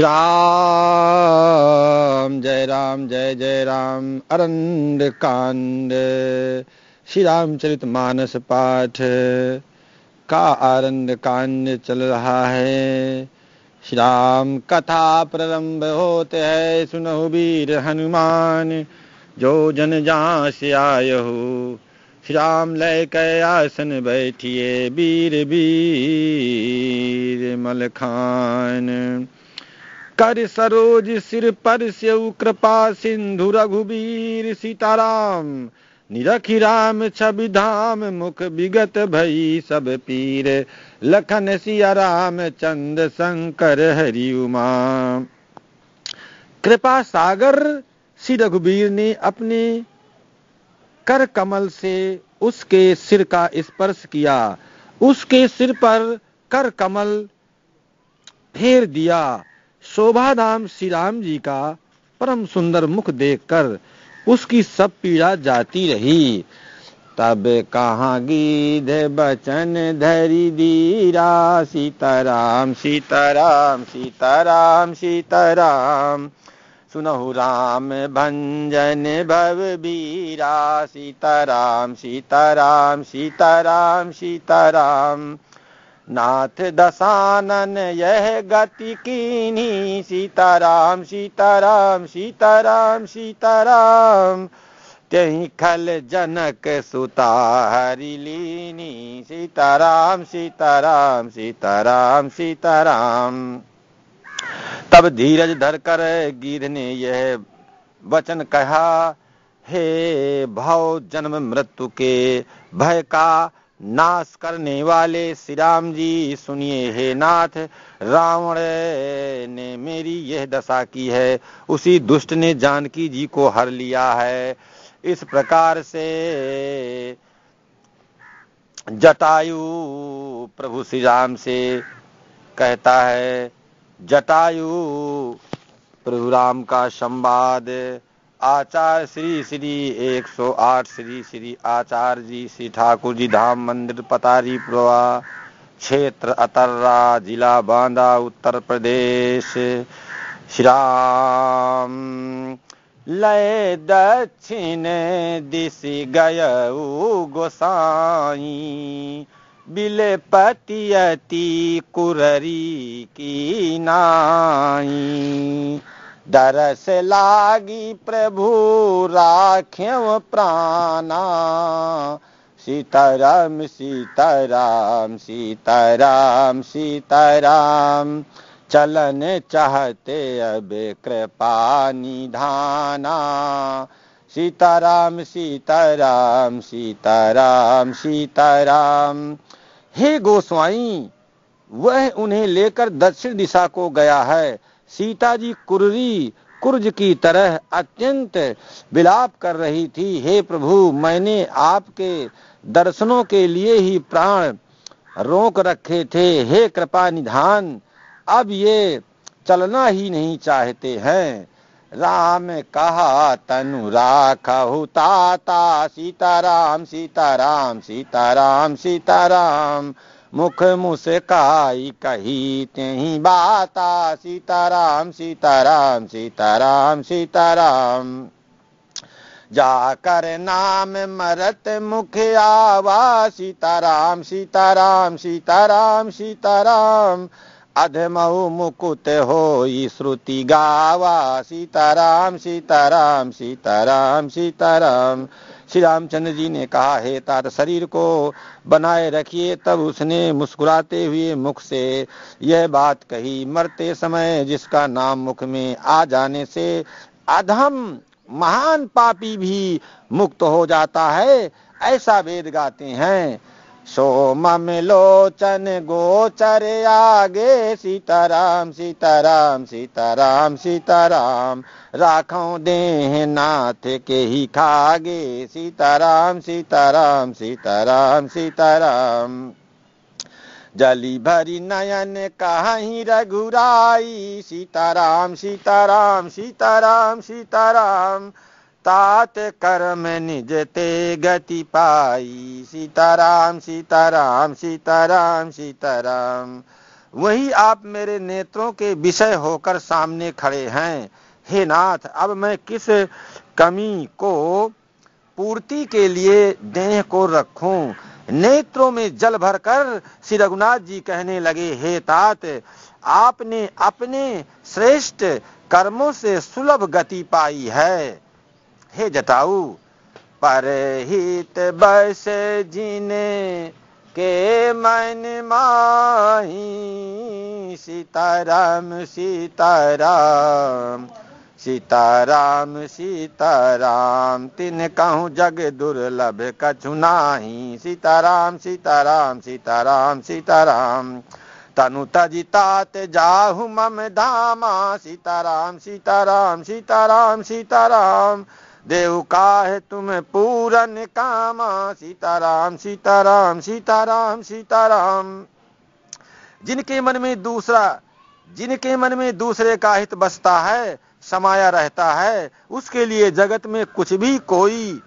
राम जय राम जय जय राम अरंड कांड श्री रामचरित मानस पाठ का आरंड कांड चल रहा है श्री राम कथा प्रारंभ होते है सुनहु वीर हनुमान जो जन जहाँ से आय हो श्याम लय आसन बैठिए वीर वीर मलखान कर सरोज सिर पर से कृपा सिंधु रघुबीर सीताराम निरखि राम छवि धाम मुख विगत भई सब पीर लखन सिया राम चंद शंकर हरि उमा कृपा सागर श्री रघुबीर ने अपने कर कमल से उसके सिर का स्पर्श किया उसके सिर पर कर कमल फेर दिया शोभा धाम श्री राम जी का परम सुंदर मुख देखकर उसकी सब पीड़ा जाती रही तब कहा गीध बचन धरी दीरा सीताराम सीताराम सीताराम सीताराम सुनहु राम भञ्जन भवबीरा सीताराम नाथ दशानन यह गति कीनी सीताराम सीताराम सीताराम सीताराम तेहि खल जनक सुता लीनी सीताराम सीताराम सीताराम, सीताराम। तब धीरज धर कर गिर ने यह वचन कहा हे भाव जन्म मृत्यु के भय का नाश करने वाले श्री राम जी सुनिए हे नाथ रावण ने मेरी यह दशा की है उसी दुष्ट ने जानकी जी को हर लिया है इस प्रकार से जटायु प्रभु श्री राम से कहता है जटायु प्रभु राम का संवाद आचार्य श्री श्री 108 श्री श्री आचार्य जी श्री ठाकुर जी धाम मंदिर पतारी प्रवा क्षेत्र अतर्रा जिला बांदा उत्तर प्रदेश श्री राम लय दक्षिण दिश गय गोसाई बिलपतियति कुररी की नाई दरस लागी प्रभु राख्यव प्राणा सीताराम सीताराम सीताराम सीताराम चलन चाहते अब कृपा निधाना सीताराम सीताराम सीताराम सीताराम हे गोस्वाई वह उन्हें लेकर दक्षिण दिशा को गया है सीता जी कुर्री कुर्ज की तरह अत्यंत विलाप कर रही थी हे प्रभु मैंने आपके दर्शनों के लिए ही प्राण रोक रखे थे हे कृपा निधान अब ये चलना ही नहीं चाहते हैं राम कहा तनु राखहु ताता सीताराम सीताराम सीताराम सीताराम मुख मुस्काई कही तही बाता सीताराम सीताराम सीताराम सीताराम जाकर नाम मरत मुख आवा सीताराम सीताराम सीताराम सीताराम अधमहु मुकुत हो श्रुति गावा सीताराम सीताराम सीताराम सीताराम श्री रामचंद्र जी ने कहा हे तात शरीर को बनाए रखिए तब उसने मुस्कुराते हुए मुख से यह बात कही मरते समय जिसका नाम मुख में आ जाने से अधम महान पापी भी मुक्त हो जाता है ऐसा वेद गाते हैं सो मम लोचन गोचर आगे सीताराम सीताराम सीताराम सीताराम राखो देह नाथ के ही खागे सीताराम सीताराम सीताराम सीताराम जली भरी नयन कहीं रघुराई सीताराम सीताराम सीताराम, सीताराम तात कर्म निजते गति पाई सीताराम सीताराम सीताराम सीताराम वही आप मेरे नेत्रों के विषय होकर सामने खड़े हैं हे नाथ अब मैं किस कमी को पूर्ति के लिए देह को रखूं नेत्रों में जल भरकर श्री रघुनाथ जी कहने लगे हे तात आपने अपने श्रेष्ठ कर्मों से सुलभ गति पाई है हे पर परहित बस जीने के मन माही सीताराम सीताराम सीताराम सीताराम तिन कहूँ जग दुर्लभ कछुनाही सीताराम सीताराम सीताराम सीताराम तनु तजितात जाहु मम धामा सीताराम सीताराम सीताराम सीताराम देव का है तुम पूरन कामा सीताराम सीताराम सीताराम सीताराम जिनके मन में दूसरा जिनके मन में दूसरे का हित बसता है समाया रहता है उसके लिए जगत में कुछ भी कोई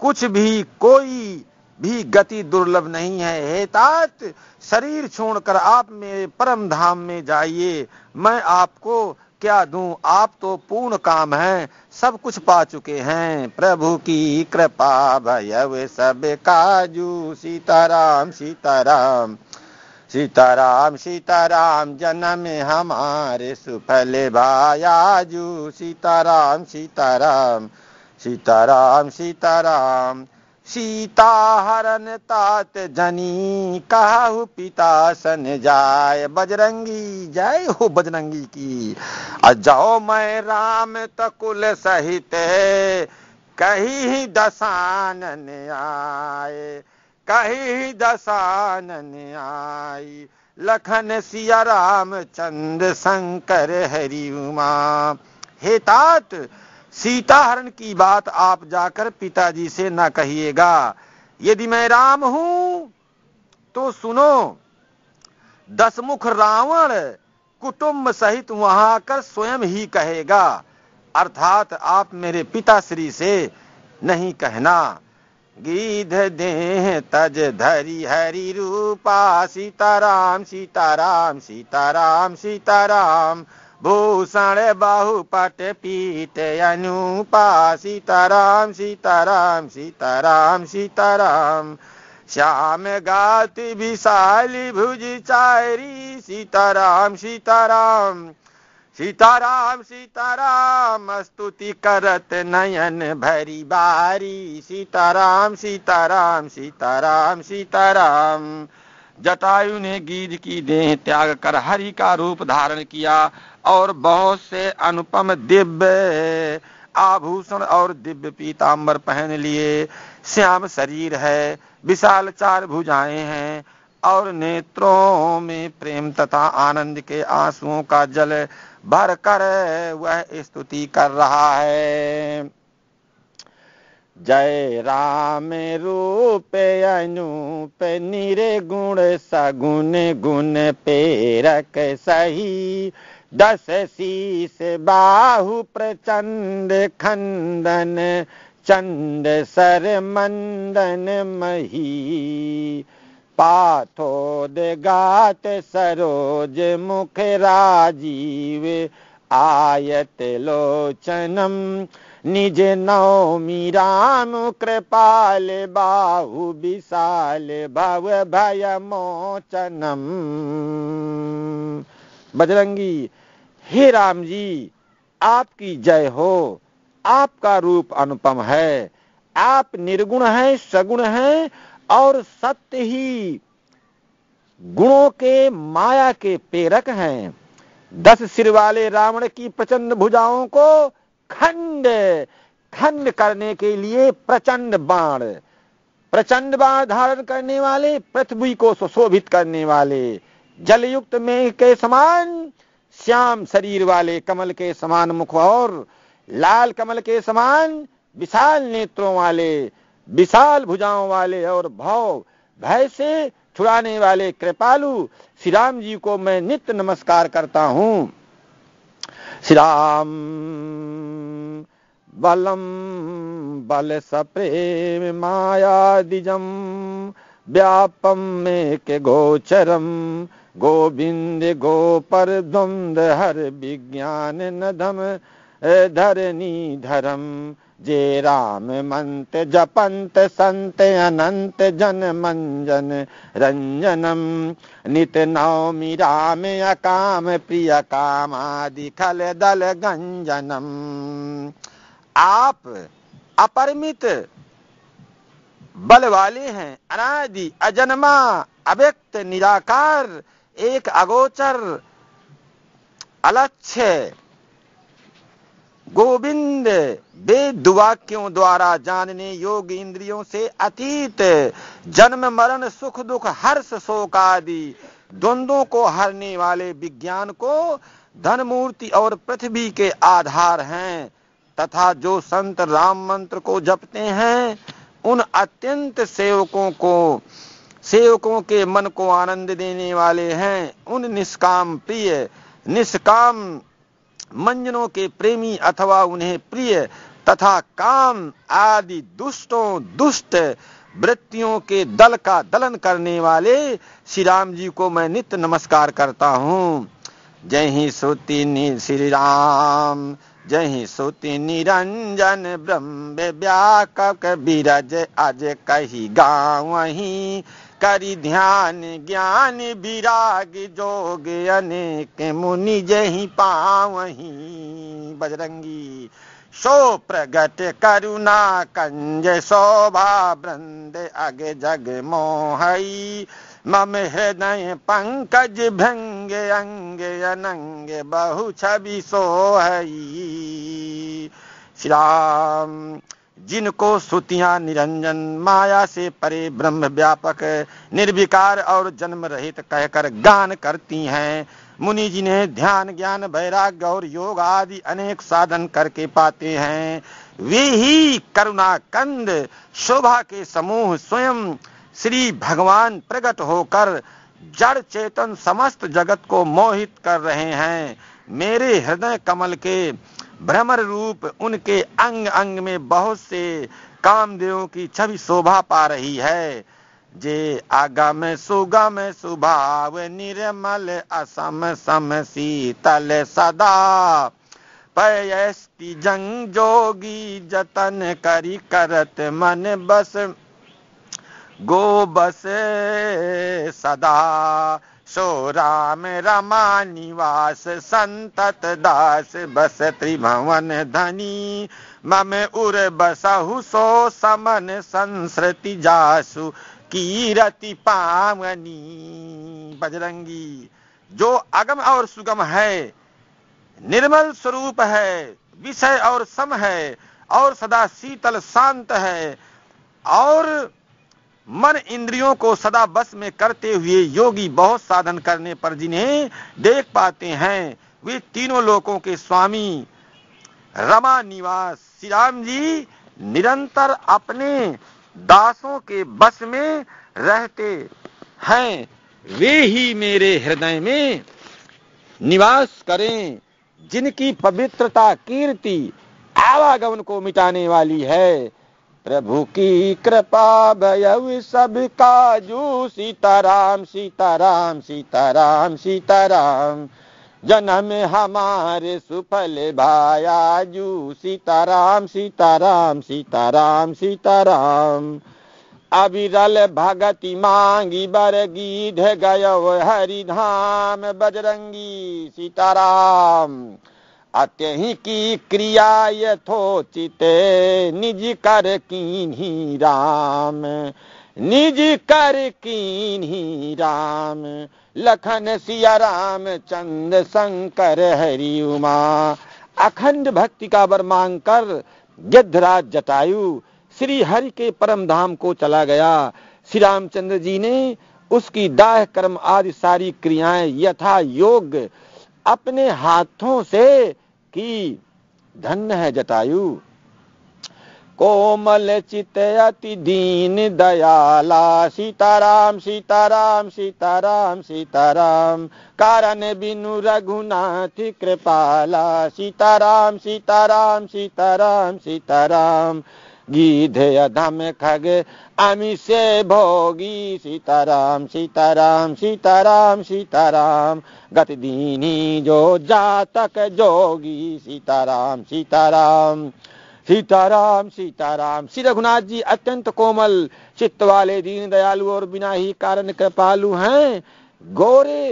कुछ भी कोई भी गति दुर्लभ नहीं है हे तात शरीर छोड़कर आप मेरे परम धाम में जाइए मैं आपको क्या दूं आप तो पूर्ण काम हैं सब कुछ पा चुके हैं प्रभु की कृपा भय सब काजू सीताराम सीताराम सीताराम सीताराम जन्म हमारे सुफल भायाजू सीताराम सीताराम सीताराम सीताराम सीता हरन तात जनी कहु पिता सन जाय बजरंगी जय हो बजरंगी की जाओ मैं राम तकुल सहित कही दसान आए कही दसान आई लखन सिया राम चंद्र शंकर हरि उमा हे तात सीता हरण की बात आप जाकर पिताजी से ना कहिएगा यदि मैं राम हूं तो सुनो दसमुख रावण कुटुंब सहित वहां आकर स्वयं ही कहेगा अर्थात आप मेरे पिताश्री से नहीं कहना गीध देह तज धरी हरि रूपा सीताराम सीताराम सीताराम सीताराम सीता भूषण बहुपट पीत अनुपा सीताराम सीताराम सीताराम सीताराम श्याम गाति विशाली भुज चारी सीताराम सीताराम सीताराम सीताराम स्तुति करत नयन भरी बारी सीताराम सीताराम सीताराम, सीताराम जटायु ने गीज की देह त्याग कर हरि का रूप धारण किया और बहुत से अनुपम दिव्य आभूषण और दिव्य पीतांबर पहन लिए श्याम शरीर है विशाल चार भुजाएं हैं और नेत्रों में प्रेम तथा आनंद के आंसुओं का जल भर कर वह स्तुति कर रहा है जय राम अनूपे सगुण गुण पेरक सही दस सीस बाहु खंदन चंद सर सरमंदन मही पाथोद गात सरोज मुख राजीव आयत लोचनम। निज नौमी राम कृपाल बाहु विशाल भव भय मोचनम बजरंगी हे राम जी आपकी जय हो आपका रूप अनुपम है आप निर्गुण हैं सगुण हैं और सत्य ही गुणों के माया के प्रेरक हैं दस सिर वाले रावण की प्रचंड भुजाओं को खंड खंड करने के लिए प्रचंड बाण प्रचंड बाण धारण करने वाले पृथ्वी को सुशोभित करने वाले जलयुक्त मेघ के समान श्याम शरीर वाले कमल के समान मुख और लाल कमल के समान विशाल नेत्रों वाले विशाल भुजाओं वाले और भाव भय से छुड़ाने वाले कृपालु श्री राम जी को मैं नित्य नमस्कार करता हूँ श्री राम बलम बल बलं बलसप्रेम मायादिजं व्यापं द्वंद हर विज्ञान गोपरद्वन्द्वहर धरनी धरम जे राम मंत जपंत संत अनंत जन मंजन रंजनम नित नौमी राम अकाम प्रिय कामादि खल दल गंजनम आप अपरिमित बल वाले हैं अनादि अजन्मा अव्यक्त निराकार एक अगोचर अलक्ष गोविंद वेद दुवाक्यों द्वारा जानने योग इंद्रियों से अतीत जन्म मरण सुख दुख हर्ष शोक आदि द्वंद्वों को हरने वाले विज्ञान को धन मूर्ति और पृथ्वी के आधार हैं तथा जो संत राम मंत्र को जपते हैं उन अत्यंत सेवकों को सेवकों के मन को आनंद देने वाले हैं उन निष्काम प्रिय निष्काम मंजनों के प्रेमी अथवा उन्हें प्रिय तथा काम आदि दुष्टों दुष्ट वृत्तियों के दल का दलन करने वाले श्री राम जी को मैं नित्य नमस्कार करता हूँ जय ही श्रुति श्री राम जही सुति निरंजन ब्रह्म व्याक बीरज अज कही गाँव ही करी ध्यान ज्ञान विराग जोग अनेक मुनि जही पावही बजरंगी सो प्रगट करुणा कंज शोभा वृंद अग जग मोहई मम हृदय पंकज भंग अंग अनंग बहु छवि सोहई श्री राम जिनको श्रुतियां निरंजन माया से परे ब्रह्म व्यापक निर्विकार और जन्म रहित कहकर गान करती हैं मुनि जिन्हें ध्यान ज्ञान वैराग्य और योग आदि अनेक साधन करके पाते हैं वे ही करुणा कंद शोभा के समूह स्वयं श्री भगवान प्रकट होकर जड़ चेतन समस्त जगत को मोहित कर रहे हैं मेरे हृदय कमल के भ्रमर रूप उनके अंग अंग में बहुत से कामदेवों की छवि शोभा पा रही है जे आगम सुगम सुभाव निर्मल असम सम शीतल सदा पयस्ति जंग जोगी जतन करी करत मन बस गो बसे सदा सो राम रमा निवास संतत दास बस त्रिभवन धनी मम उर बसहु सो समन संस्रति जासु कीरति पावनी बजरंगी जो अगम और सुगम है निर्मल स्वरूप है विषय और सम है और सदा शीतल शांत है और मन इंद्रियों को सदा बस में करते हुए योगी बहुत साधन करने पर जिन्हें देख पाते हैं वे तीनों लोकों के स्वामी रमा निवास श्री राम जी निरंतर अपने दासों के बस में रहते हैं वे ही मेरे हृदय में निवास करें जिनकी पवित्रता कीर्ति आवागमन को मिटाने वाली है प्रभु की कृपा भयउ सब काजू सीताराम सीताराम सीताराम सीताराम जन्म हमारे सुफल भाया जू सीताराम सीताराम सीताराम सीताराम अबिरल भगति मांगी बर गीध गय हरिधाम बजरंगी सीताराम अत्य की क्रिया यथोचित निज कर किन्ही राम निज कर किन्ही राम लखन सिया राम चंद शंकर हरि उमा अखंड भक्ति का वर मांग कर गिद्धराज जटायु श्री हरि के परम धाम को चला गया श्री रामचंद्र जी ने उसकी दाह कर्म आदि सारी क्रियाएं यथा योग अपने हाथों से की धन्य है जटायु कोमल चित अति दीन दयाला सीताराम सीताराम सीताराम सीताराम कारण बिनु रघुनाथ कृपाला सीताराम सीताराम सीताराम सीताराम गीधे अधम खग अमिषे भोगी सीताराम सीताराम सीताराम सीताराम गति दीनी जो जातक जोगी सीताराम सीताराम सीताराम सीताराम श्री रघुनाथ जी अत्यंत कोमल चित्त वाले दीन दयालु और बिना ही कारण कृपालु हैं गोरे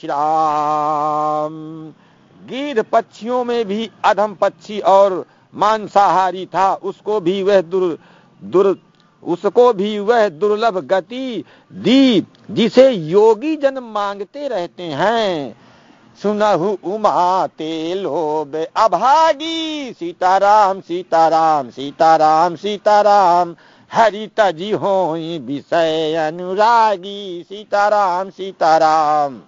श्री राम गीध पक्षियों में भी अधम पक्षी और मांसाहारी था उसको भी वह दुर दुर उसको भी वह दुर्लभ गति दी जिसे योगी जन मांगते रहते हैं सुनहु उमाते लोभ अभागी सीताराम सीताराम सीताराम सीताराम हरि तजी हो विषय अनुरागी सीताराम सीताराम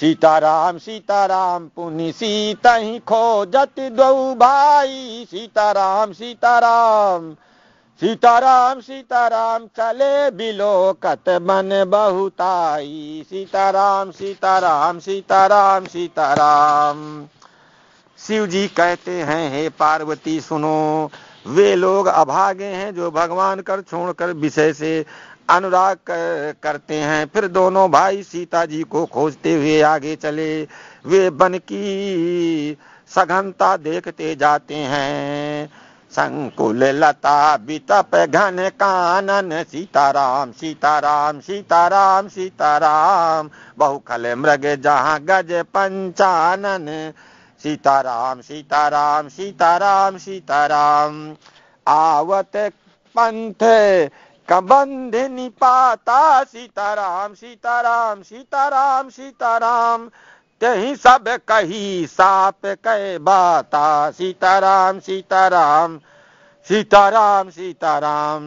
सीताराम सीताराम पुनि सीता ही खो जत दो भाई सीताराम सीताराम सीताराम सीताराम चले बिलोकत मन बहुताई सीताराम सीताराम सीताराम सीताराम शिव जी कहते हैं हे पार्वती सुनो वे लोग अभागे हैं जो भगवान कर छोड़कर विषय से अनुराग करते हैं फिर दोनों भाई सीता जी को खोजते हुए आगे चले वे बन की सघनता देखते जाते हैं संकुल लता बितप घन कानन सीताराम सीताराम सीताराम सीताराम बहुखल मृग जहाँ गज पंचानन सीताराम सीताराम सीताराम सीताराम आवत पंथ कबंध निपाता सीताराम सीताराम सीताराम सीताराम तही सब कही साप कह बाता सीताराम सीताराम सीताराम सीताराम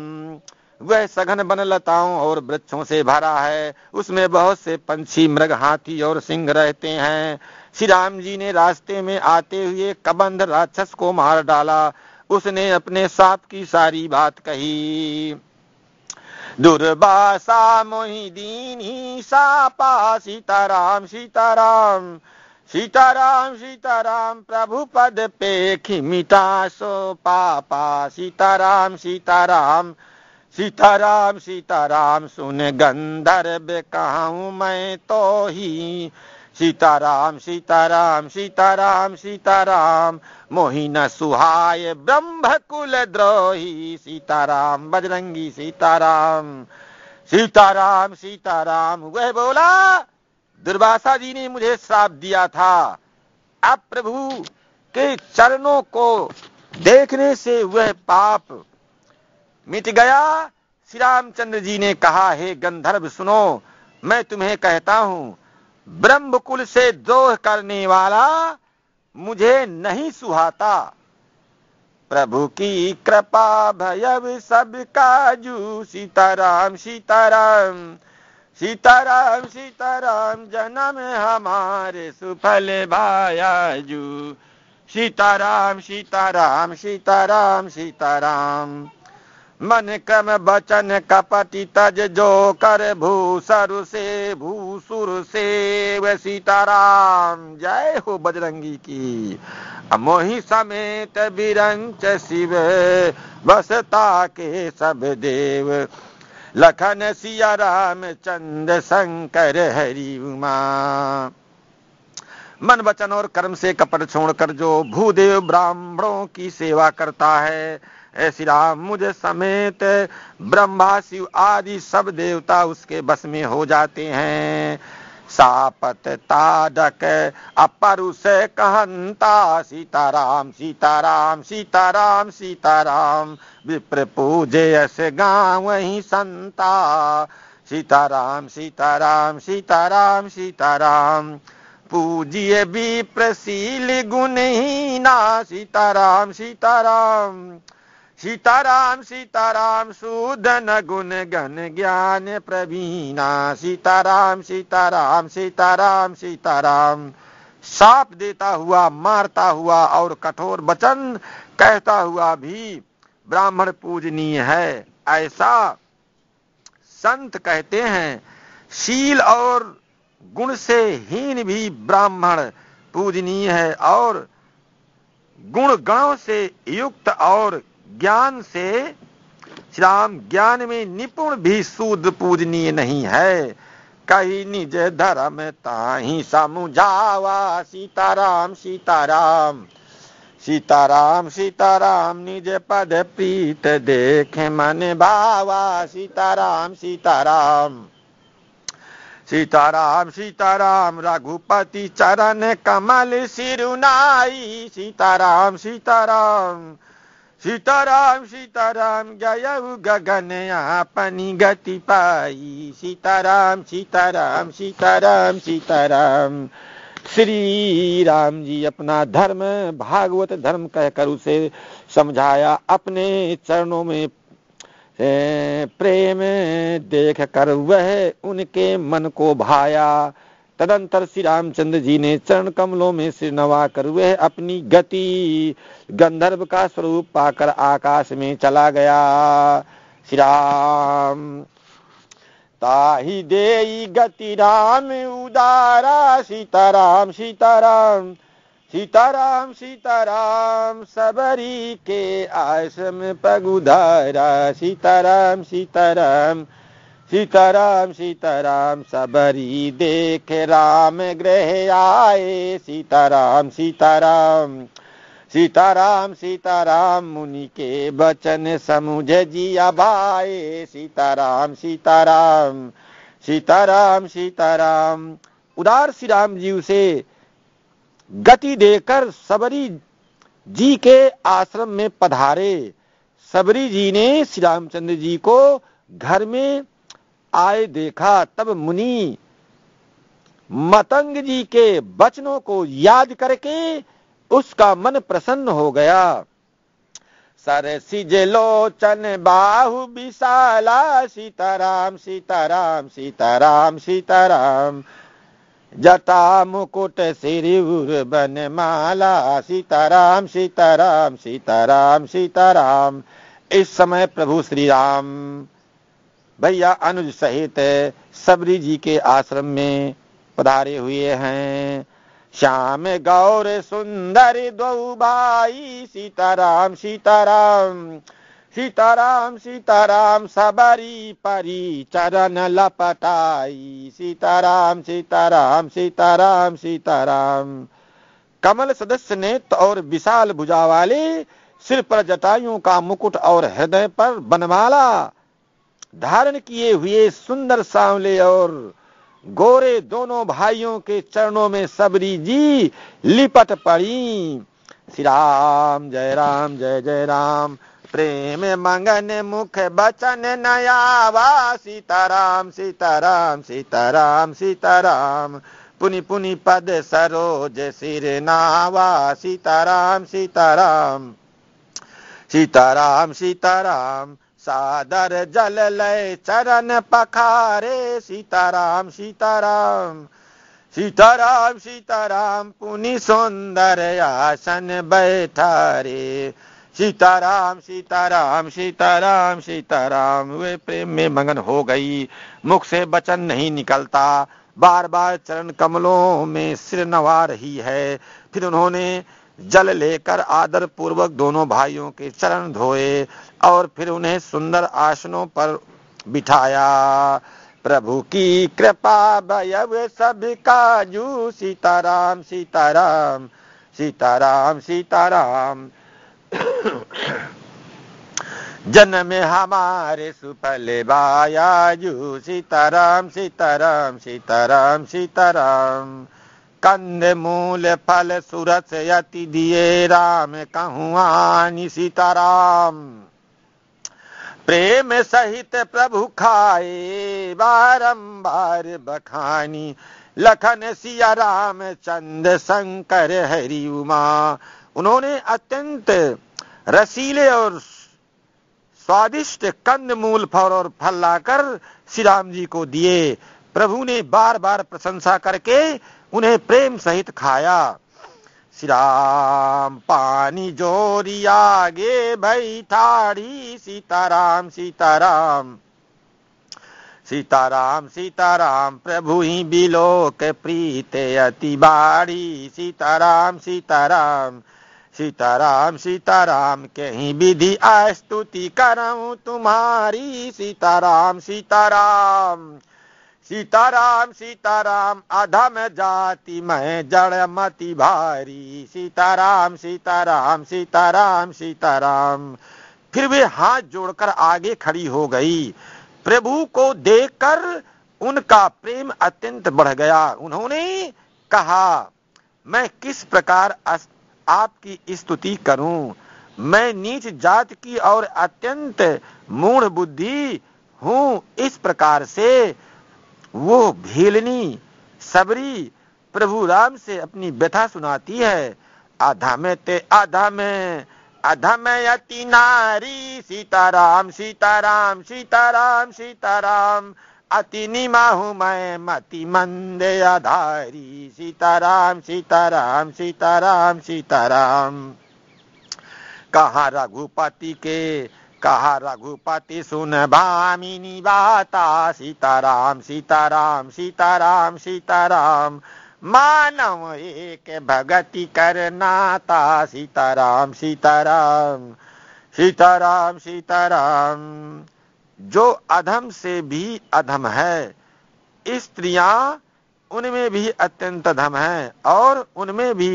वह सघन बन लताओं और वृक्षों से भरा है उसमें बहुत से पंछी मृग हाथी और सिंह रहते हैं श्री राम जी ने रास्ते में आते हुए कबंध राक्षस को मार डाला उसने अपने साप की सारी बात कही दुर्भाषा मोहिदीन सा सापा सीताराम सीताराम सीताराम सीताराम प्रभु पद पे खिमिता सो पापा सीताराम सीताराम सीताराम सीताराम सुन गंधर्व कहूँ मैं तो ही सीताराम सीताराम सीताराम सीताराम मोहिन सुहाय ब्रह्म कुल द्रोही सीताराम बजरंगी सीताराम सीताराम सीताराम वह बोला दुर्वासा जी ने मुझे श्राप दिया था अब प्रभु के चरणों को देखने से वह पाप मिट गया श्री रामचंद्र जी ने कहा हे गंधर्व सुनो मैं तुम्हें कहता हूं ब्रह्मकुल से द्रोह करने वाला मुझे नहीं सुहाता प्रभु की कृपा भयव सब जू सीताराम सीताराम सीताराम सीताराम जन्म हमारे सुफल भाया जू सीताराम सीताराम सीताराम सीताराम मन कम बचन कपटी तज जो कर भूसर से भूसुर से वे सीताराम जय हो बजरंगी की मोहि समेत बिरंच शिव बसता के सब देव लखन सिया राम चंद शंकर हरि उमा मन वचन और कर्म से कपट छोड़कर जो भूदेव ब्राह्मणों की सेवा करता है ऐसी राम मुझे समेत ब्रह्मा शिव आदि सब देवता उसके बस में हो जाते हैं सापत ताडक उसे कहंता सीताराम सीताराम सीताराम सीताराम विप्र ऐसे गाँव ही संता सीताराम सीताराम सीताराम सीताराम पूजिए ही ना सीताराम सीताराम सीताराम सीताराम सूदन गुण गण ज्ञान प्रवीणा सीताराम सीताराम सीताराम सीताराम साप देता हुआ मारता हुआ और कठोर वचन कहता हुआ भी ब्राह्मण पूजनीय है ऐसा संत कहते हैं शील और गुण से हीन भी ब्राह्मण पूजनीय है और गुण गणों से युक्त और ज्ञान से श्राम ज्ञान में निपुण भी सूद पूजनीय नहीं है कही निज धर्म ताही समुझावा सीताराम सीताराम सीताराम सीताराम निज पद प्रीत देख मन भावा सीताराम सीताराम सीताराम सीताराम रघुपति चरण कमल सिरुनाई सीताराम सीताराम सीताराम सीताराम गयऊ गगन आपनी गति पाई सीताराम सीताराम सीताराम सीताराम श्री राम जी अपना धर्म भागवत धर्म कहकर उसे समझाया अपने चरणों में प्रेम देख कर वह उनके मन को भाया तदंतर श्री रामचंद्र जी ने चरण कमलों में सिर नवा कर वह अपनी गति गंधर्व का स्वरूप पाकर आकाश में चला गया श्री राम ताही दे गति राम उदारा सीताराम सीताराम सीताराम सीताराम सबरी के आश्रम पगुदारा सीताराम सीताराम, सीताराम सीताराम सीताराम सबरी देख राम ग्रह आए सीताराम सीताराम सीताराम सीताराम मुनि के बचन समुझ जिया भाए सीताराम सीताराम सीताराम सीताराम उदार श्री राम जी उसे गति देकर सबरी जी के आश्रम में पधारे सबरी जी ने श्री रामचंद्र जी को घर में आए देखा तब मुनि मतंग जी के वचनों को याद करके उसका मन प्रसन्न हो गया सर सिज लोचन बाहु विशाला सीताराम सीताराम सीताराम सीताराम जटा मुकुट सिर बन माला सीताराम सीताराम सीताराम सीताराम इस समय प्रभु श्री राम भैया अनुज सहित सबरी जी के आश्रम में पधारे हुए हैं श्याम गौर सुंदर दो भाई सीताराम सीताराम सीताराम सीताराम सबरी परी चरण लपटाई सीताराम सीताराम सीताराम सीताराम कमल सदस्य नेत और विशाल भुजा वाले सिर पर जटायु का मुकुट और हृदय पर बनवाला धारण किए हुए सुंदर सांवले और गोरे दोनों भाइयों के चरणों में सबरी जी लिपट पड़ी श्री राम जय राम जय जय राम प्रेम मंगन मुख बचन नयावा सीताराम सीताराम सीताराम सीताराम पुनि पुनि पद सरोज सिर नावा सीताराम सीताराम सीताराम सीताराम सादर जल लय चरण पखारे सीताराम सीताराम सीताराम सीताराम पुनि सुंदर आसन बैठारे सीताराम सीताराम सीताराम सीताराम वे प्रेम में मगन हो गई मुख से वचन नहीं निकलता बार बार चरण कमलों में सिर नवा रही है फिर उन्होंने जल लेकर आदर पूर्वक दोनों भाइयों के चरण धोए और फिर उन्हें सुंदर आसनों पर बिठाया प्रभु की कृपा भयव सब काजू सीताराम सीताराम सीताराम सीताराम जन्म हमारे सुफल बाया जू सीताराम सीताराम सीताराम सीताराम, सीताराम कंद मूल फल सुरस यति दिए राम कहुआनि सीताराम प्रेम सहित प्रभु खाए बारंबार बखानी लखन सिया राम चंद शंकर हरि उमा उन्होंने अत्यंत रसीले और स्वादिष्ट कंद मूल फल और फल लाकर श्री राम जी को दिए प्रभु ने बार बार प्रशंसा करके उन्हें प्रेम सहित खाया श्री राम पानी जोरी आगे भई थारी सीताराम सीताराम सीताराम सीताराम प्रभु ही बिलोक प्रीत अति बाड़ी सीताराम सीताराम सीताराम सीताराम कहीं विधि स्तुति करऊँ तुम्हारी सीताराम सीताराम सीताराम सीताराम अधम जाति मैं मति भारी सीताराम सीताराम सीताराम सीताराम फिर वे हाथ जोड़कर आगे खड़ी हो गई प्रभु को देखकर उनका प्रेम अत्यंत बढ़ गया उन्होंने कहा मैं किस प्रकार आपकी स्तुति करूं मैं नीच जात की और अत्यंत मूढ़ बुद्धि हूं इस प्रकार से वो भीलनी सबरी प्रभु राम से अपनी व्यथा सुनाती है आधा में ते आधा में अति नारी सीताराम सीताराम सीताराम सीताराम अति निमा हूं मैं मति मंदे आधारी सीताराम सीताराम सीताराम सीताराम कहा रघुपति के कहा रघुपति सुन भामिनी बाता सीताराम सीताराम सीताराम सीताराम मानव एक भगति करनाता सीताराम सीताराम सीताराम सीताराम जो अधम से भी अधम है स्त्रियां उनमें भी अत्यंत अधम है और उनमें भी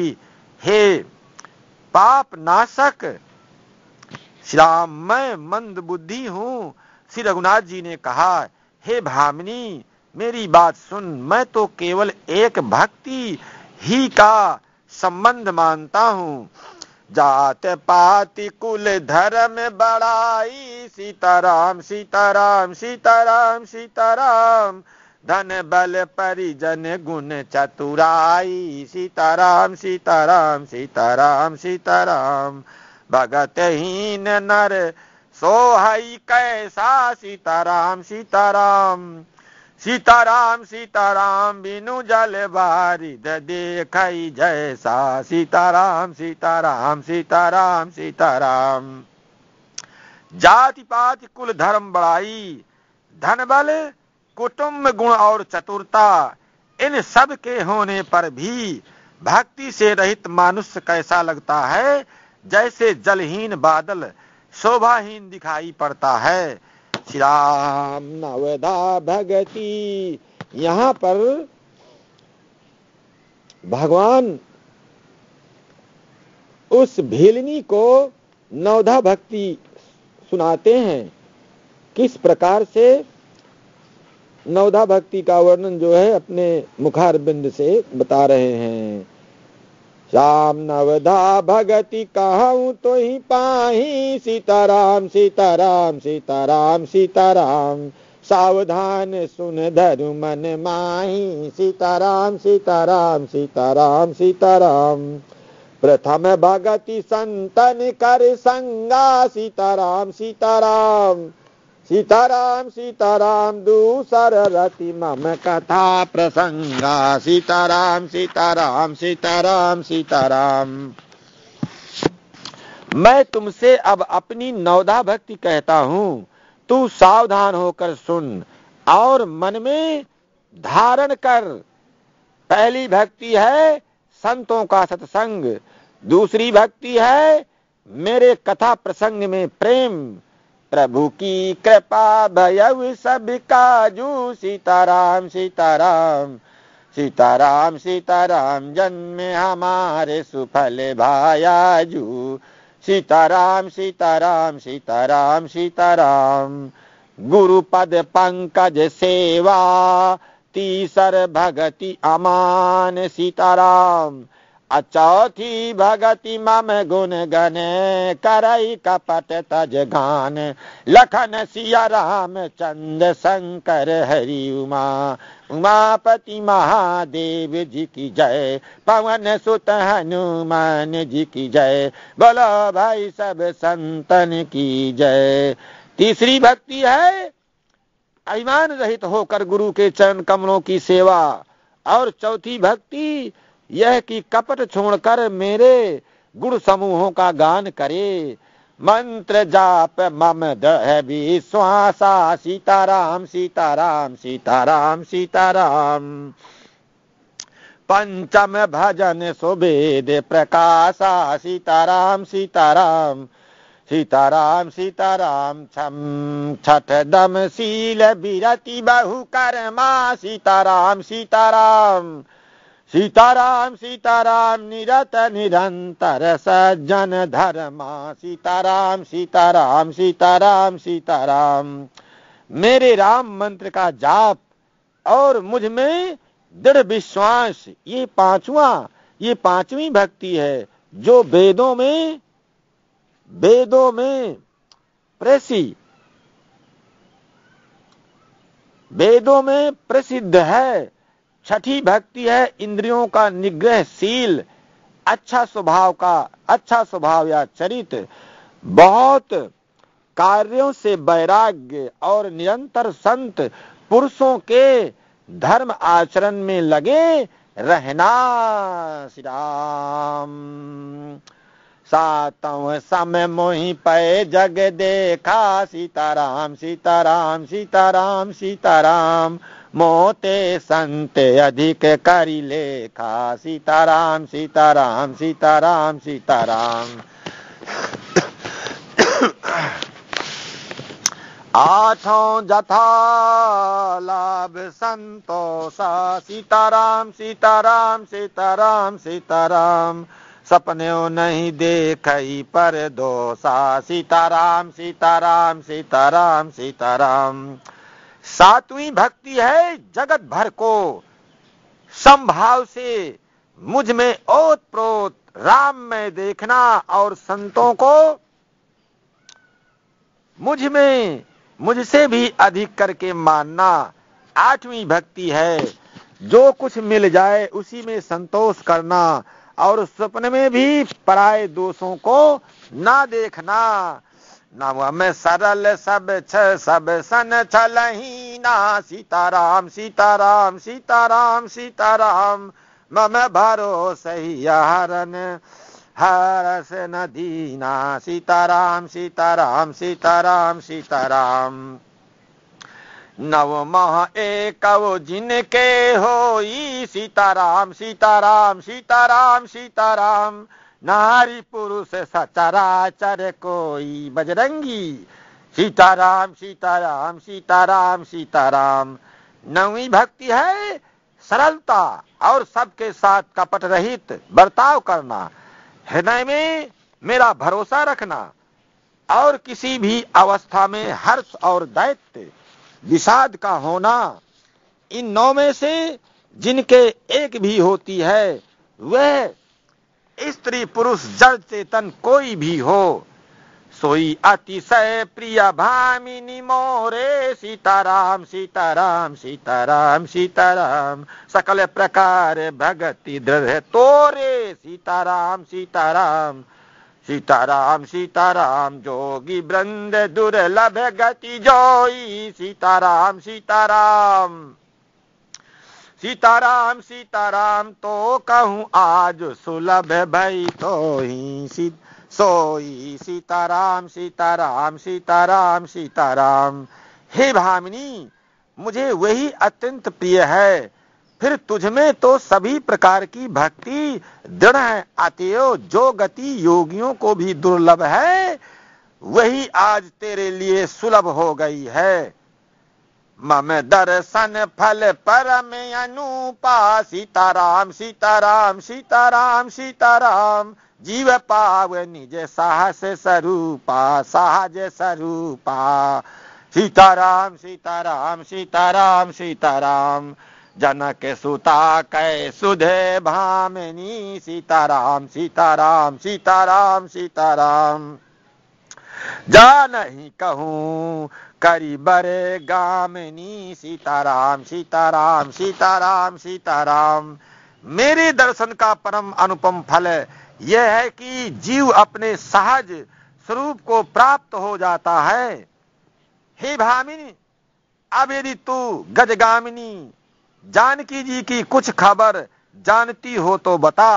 हे पाप नाशक श्री राम मैं मंद बुद्धि हूँ श्री रघुनाथ जी ने कहा हे भामिनी मेरी बात सुन मैं तो केवल एक भक्ति ही का संबंध मानता हूँ जात पाति कुल धर्म बड़ाई सीताराम सीताराम सीताराम सीताराम धन बल परिजन गुण चतुराई सीताराम सीताराम सीताराम सीताराम, सीताराम भगत हीन नर सोहाई कैसा सीताराम सीताराम सीताराम सीताराम बिनु जल बारिद देख जैसा सीताराम सीताराम सीताराम सीताराम जाति पात कुल धर्म बड़ाई धन बल कुटुम्ब गुण और चतुरता इन सब के होने पर भी भक्ति से रहित मानुष कैसा लगता है जैसे जलहीन बादल शोभाहीन दिखाई पड़ता है श्री राम नवदा भगती यहाँ पर भगवान उस भीलनी को नवधा भक्ति सुनाते हैं किस प्रकार से नवधा भक्ति का वर्णन जो है अपने मुखार बिंद से बता रहे हैं राम नवधा भगति कहूँ तो ही पाही सीताराम सीताराम सीताराम सीताराम सावधान सुन धरु मन माही सीताराम सीताराम सीताराम सीताराम प्रथम भगति संतन कर संगा सीताराम सीताराम सीताराम सीताराम दूसर रति मम कथा प्रसंगा सीताराम सीताराम सीताराम सीताराम मैं तुमसे अब अपनी नौदा भक्ति कहता हूँ तू सावधान होकर सुन और मन में धारण कर पहली भक्ति है संतों का सत्संग दूसरी भक्ति है मेरे कथा प्रसंग में प्रेम प्रभु की कृपा भयव सब काजू सीताराम सीताराम सीताराम सीताराम जन्म हमारे सुफल भायाजू सीताराम सीताराम सीताराम सीताराम गुरुपद पंकज सेवा तीसर भगति अमान सीताराम अचौथी भगति मम गुण गण करई कपट तज गान लखन सिया राम चंद शंकर हरि उमा उमापति महादेव जी की जय पवन सुत हनुमान जी की जय बोलो भाई सब संतन की जय तीसरी भक्ति है अभिमान रहित होकर गुरु के चरण कमलों की सेवा और चौथी भक्ति यह कि कपट छोड़कर मेरे गुण समूहों का गान करे मंत्र जाप मम दी श्वासा सीताराम सीताराम सीताराम सीताराम पंचम भजन सुबेद प्रकाशा सीताराम सीताराम सीताराम सीताराम छम छठ दम शील बिरति बहु कर्मा सीताराम सीताराम सीताराम सीताराम निरत निरंतर सज्जन धर्मा सीताराम सीताराम सीताराम सीताराम मेरे राम मंत्र का जाप और मुझ में दृढ़ विश्वास ये पांचवा ये पांचवी भक्ति है जो वेदों में वेदों में प्रसी वेदों में प्रसिद्ध है छठी भक्ति है इंद्रियों का निग्रह सील अच्छा स्वभाव का अच्छा स्वभाव या चरित्र बहुत कार्यों से वैराग्य और निरंतर संत पुरुषों के धर्म आचरण में लगे रहना श्री राम सातव समय मोही पे जग देखा सीताराम सीताराम सीताराम सीताराम मोते संते अधिक करी लेखा सीताराम सीताराम सीताराम सीताराम आठों जथा लाभ संतोषा सीताराम सीताराम सीताराम सीताराम सपने नहीं देख पर दोषा सीताराम सीताराम सीताराम सीताराम, सीताराम सातवीं भक्ति है जगत भर को संभाव से मुझ में ओत प्रोत राम में देखना और संतों को मुझ में मुझसे भी अधिक करके मानना आठवीं भक्ति है जो कुछ मिल जाए उसी में संतोष करना और स्वप्न में भी पराए दोषों को ना देखना में सरल सब छ सब सन छलहीना सीताराम सीताराम सीताराम सीताराम मम भरो सही हरन हरस न दीना सीताराम सीताराम सीताराम सीताराम नव मह एक जिनके होई सीताराम सीताराम सीताराम सीताराम नारी पुरुष चर कोई बजरंगी सीताराम सीताराम सीताराम सीताराम नवी भक्ति है सरलता और सबके साथ कपट रहित बर्ताव करना हृदय में मेरा भरोसा रखना और किसी भी अवस्था में हर्ष और दैत्य विषाद का होना इन नौ में से जिनके एक भी होती है वह स्त्री पुरुष जड़ चेतन कोई भी हो सोई अतिशय प्रिय भामिनी मोरे सीताराम सीताराम सीताराम सीताराम सकल प्रकार भगति दृढ़ तोरे सीताराम सीताराम सीताराम सीताराम जोगी वृंद दुर्लभ गति जोई सीताराम सीताराम सीताराम सीताराम तो कहूँ आज सुलभ भई तो ही सी सोई सीताराम सीताराम सीताराम सीताराम हे भामिनी मुझे वही अत्यंत प्रिय है फिर तुझमें तो सभी प्रकार की भक्ति दृढ़ है हो जो गति योगियों को भी दुर्लभ है वही आज तेरे लिए सुलभ हो गई है मम दर्शन फल परम अनुपा सीताराम सीताराम सीताराम सीताराम जीव पाव निज साहस स्वरूपा सहज स्वरूपा सीताराम सीताराम सीताराम सीताराम जनक सुता कै सुधे भामिनी सीताराम सीताराम सीताराम सीताराम जा नहीं कहूँ करी बरे गामिनी सीताराम सीताराम सीताराम सीताराम मेरे दर्शन का परम अनुपम फल यह है कि जीव अपने सहज स्वरूप को प्राप्त हो जाता है हे भामिनी अब यदि तू गजगामिनी जानकी जी की कुछ खबर जानती हो तो बता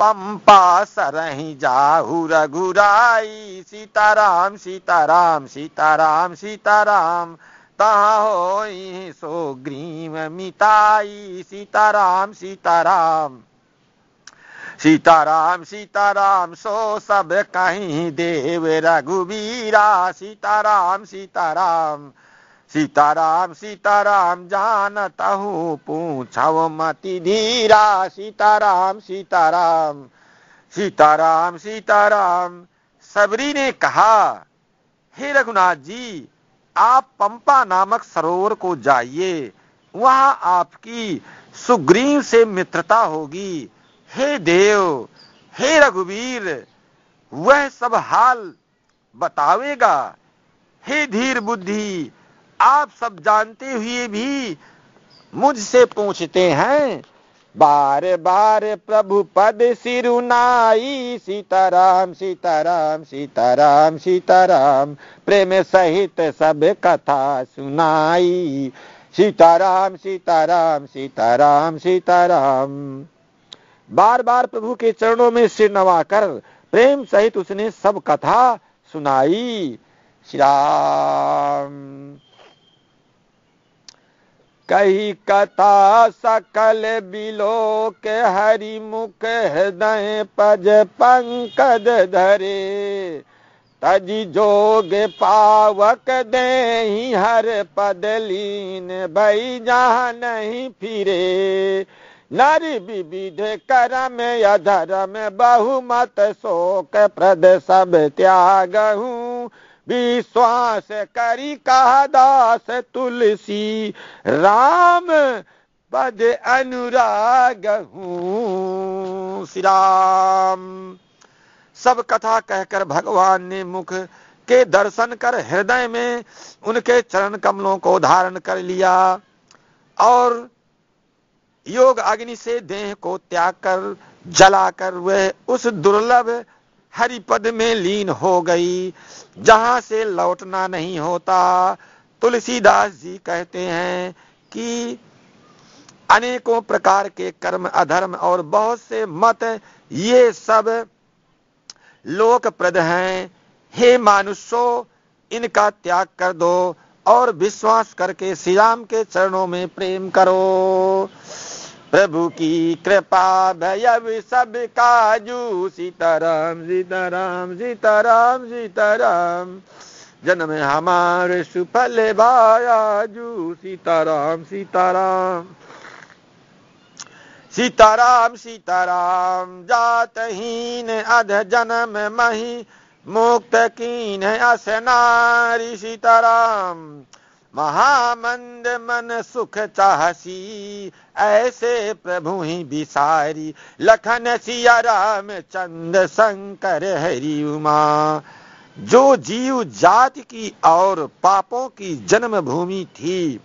पंपा सरही जाहू रघुराई सीताराम सीताराम सीताराम सीताराम तहाँ हो सो ग्रीम मिताई सीताराम सीताराम सीताराम सीताराम सो सब कहीं देव रघुबीरा सीताराम सीताराम सीताराम सीताराम जानता हूँ पूछाओ मति धीरा सीताराम सीताराम सीताराम सीताराम सबरी ने कहा हे रघुनाथ जी आप पंपा नामक सरोवर को जाइए वहां आपकी सुग्रीव से मित्रता होगी हे देव हे रघुवीर वह सब हाल बतावेगा हे धीर बुद्धि आप सब जानते हुए भी मुझसे पूछते हैं बार बार प्रभु पद सिरुनाई सीताराम सीताराम सीताराम सीताराम प्रेम सहित सब कथा सुनाई सीताराम सीताराम सीताराम सीताराम बार बार प्रभु के चरणों में सिर नवाकर प्रेम सहित उसने सब कथा सुनाई श्री राम कही कथा सकल बिलो के हरि मुख हृदय पज पंकज धरे तज जोग पावक दे हर पद लीन भई जहाँ नहीं फिरे नर विविध करम अधरम बहुमत शोक प्रद सब त्यागहूँ विश्वास करी कहा दास तुलसी राम पद अनुराग हूँ श्री राम सब कथा कहकर भगवान ने मुख के दर्शन कर हृदय में उनके चरण कमलों को धारण कर लिया और योग अग्नि से देह को त्याग कर जलाकर वह उस दुर्लभ हरिपद में लीन हो गई जहां से लौटना नहीं होता तुलसीदास जी कहते हैं कि अनेकों प्रकार के कर्म अधर्म और बहुत से मत ये सब लोकप्रद हैं हे मानुष्यो इनका त्याग कर दो और विश्वास करके श्री राम के चरणों में प्रेम करो प्रभु की कृपा भयव सब काजू सीताराम सीताराम सीताराम सीताराम जन्म हमारे सुफल भायाजू सीताराम सीताराम सीताराम सीताराम जातहीन अध जन्म मही मुक्त कीन नारी सीताराम महामंद मन सुख चाहसी ऐसे प्रभु ही बिसारी लखन सिया राम चंद शंकर हरि उमा जो जीव जाति की और पापों की जन्मभूमि थी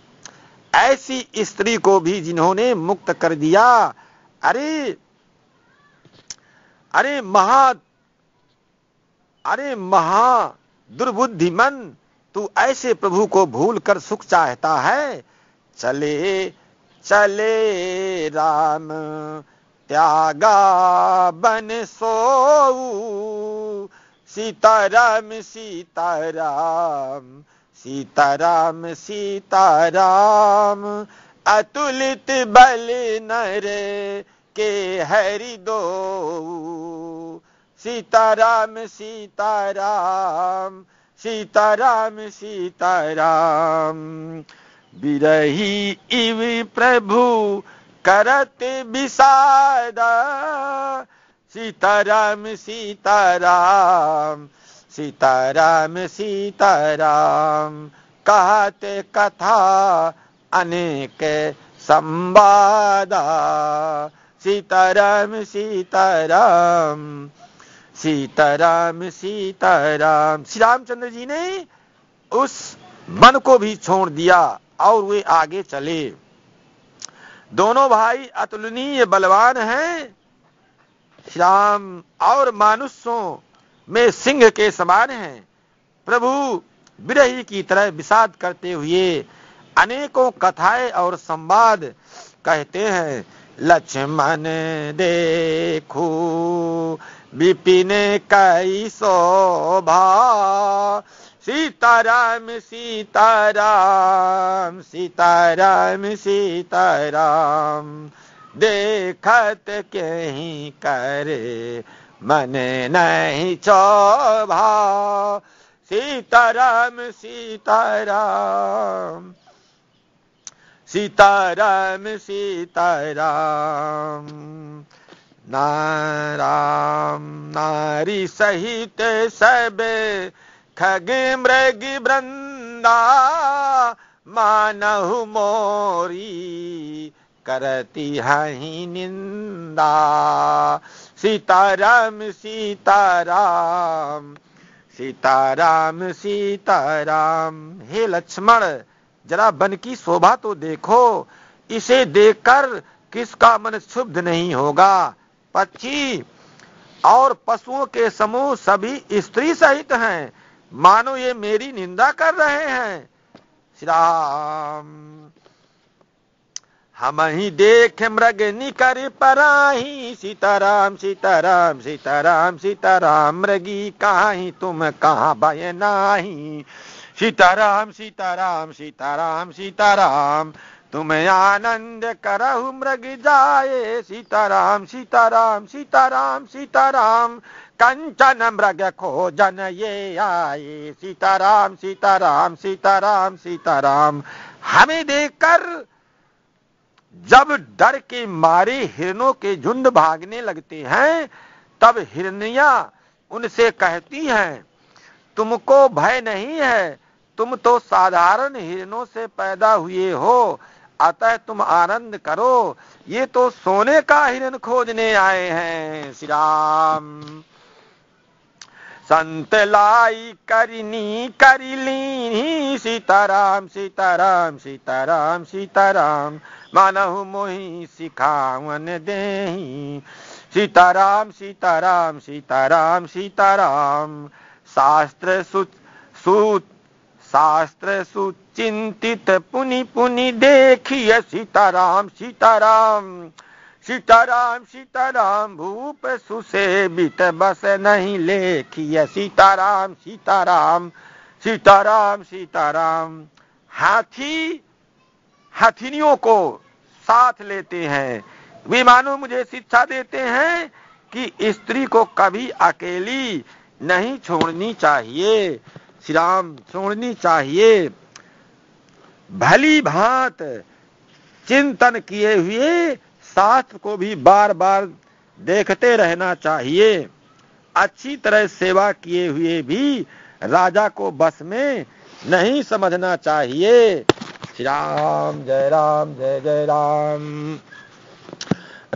ऐसी स्त्री को भी जिन्होंने मुक्त कर दिया अरे अरे महा अरे महा दुर्बुद्धि मन तू ऐसे प्रभु को भूल कर सुख चाहता है चले चले राम त्यागा बन सो सीताराम सीताराम सीताराम सीताराम अतुलित बल नरे के हरि दो सीताराम सीताराम सीताराम सीताराम इव प्रभु कर विषाद सीताराम सीताराम सीताराम सीताराम कहते कथा अनेक संवाद सीताराम सीताराम सीताराम सीताराम श्री रामचंद्र जी ने उस मन को भी छोड़ दिया और वे आगे चले दोनों भाई अतुलनीय बलवान हैं श्याम और मानुष्यों में सिंह के समान हैं प्रभु बिरही की तरह विषाद करते हुए अनेकों कथाएं और संवाद कहते हैं लक्ष्मण देखो विपिन कई शोभा सीताराम सीताराम सीताराम सीताराम देखत कहीं करे मन नहीं चोभा सीताराम सीताराम सीताराम सीताराम नाराम नारी सहित सब खग मृग वृंदा मानहु मोरी करती हही निंदा सीताराम सीताराम सीताराम सीताराम हे लक्ष्मण जरा बन की शोभा तो देखो इसे देखकर किसका मन शुभ नहीं होगा पक्षी और पशुओं के समूह सभी स्त्री सहित हैं मानो ये मेरी निंदा कर रहे हैं श्री राम हम ही देख मृग निकर पराही सीताराम सीताराम सीताराम सीताराम मृगी काही तुम कहा भय नाही सीताराम सीताराम सीताराम सीताराम तुम्हें आनंद करहु मृग जाए सीताराम सीताराम सीताराम सीताराम कंचन मृग खोजन ये आए सीताराम सीताराम सीताराम सीताराम हमें देखकर जब डर के मारे हिरणों के झुंड भागने लगते हैं तब हिरनिया उनसे कहती हैं तुमको भय नहीं है तुम तो साधारण हिरणों से पैदा हुए हो अतः तुम आनंद करो ये तो सोने का हिरन खोजने आए हैं श्री राम संत लाई करनी करिली सीताराम सीताराम सीताराम सीताराम मानहु मोही सिखावन दे सीताराम सीताराम सीताराम सीताराम शास्त्र सूत्र शास्त्र सुचिंतित पुनि पुनि देखिय सीताराम सीताराम सीताराम सीताराम भूप सुसेवित बस नहीं लेखिय सीताराम सीताराम सीताराम सीताराम हाथी हाथिनियों को साथ लेते हैं वे मानो मुझे शिक्षा देते हैं कि स्त्री को कभी अकेली नहीं छोड़नी चाहिए श्री राम सुननी चाहिए भली भात चिंतन किए हुए शास्त्र को भी बार बार देखते रहना चाहिए अच्छी तरह सेवा किए हुए भी राजा को बस में नहीं समझना चाहिए श्री राम जय राम जय जय राम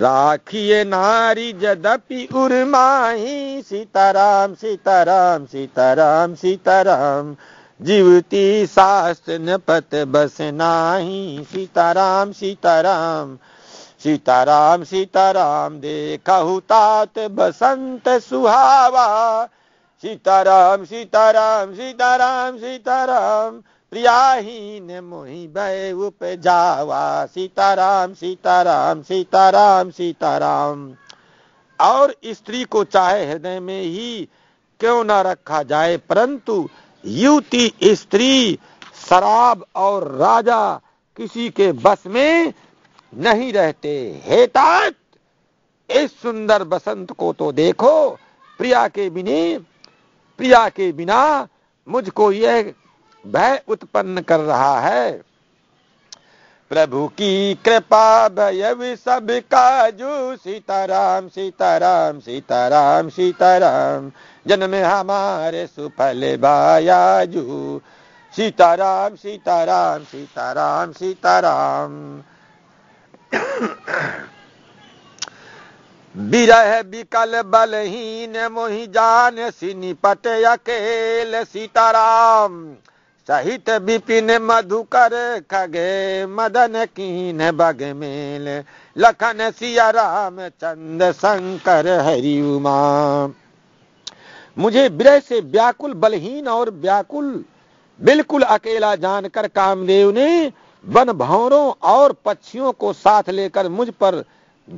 राखिए नारी जदपि उर्माही सीताराम सीताराम सीताराम सीताराम जीवती शास्त्र न पत बस नाही सीताराम सीताराम सीताराम सीताराम देखहु तात बसंत सुहावा सीताराम सीताराम सीताराम सीताराम प्रियाहीन मोहि भय जावा सीताराम सीताराम सीताराम सीताराम और स्त्री को चाहे हृदय में ही क्यों ना रखा जाए परंतु युवती स्त्री शराब और राजा किसी के बस में नहीं रहते हेतात इस सुंदर बसंत को तो देखो प्रिया के बिने प्रिया के बिना मुझको यह भय उत्पन्न कर रहा है प्रभु की कृपा भय सब काजू सीताराम सीताराम सीताराम सीताराम जन्म हमारे सुफल बायाजू सीताराम सीताराम सीताराम सीताराम बिरह बिकल बलहीन मोहि जान सिनी पट अकेल सीताराम सहित विपिन मधुकर खगे मदन कीन मेल लखन सिया राम चंद शंकर हरि उमा मुझे ब्रह से व्याकुल बलहीन और व्याकुल बिल्कुल अकेला जानकर कामदेव ने वन भौरों और पक्षियों को साथ लेकर मुझ पर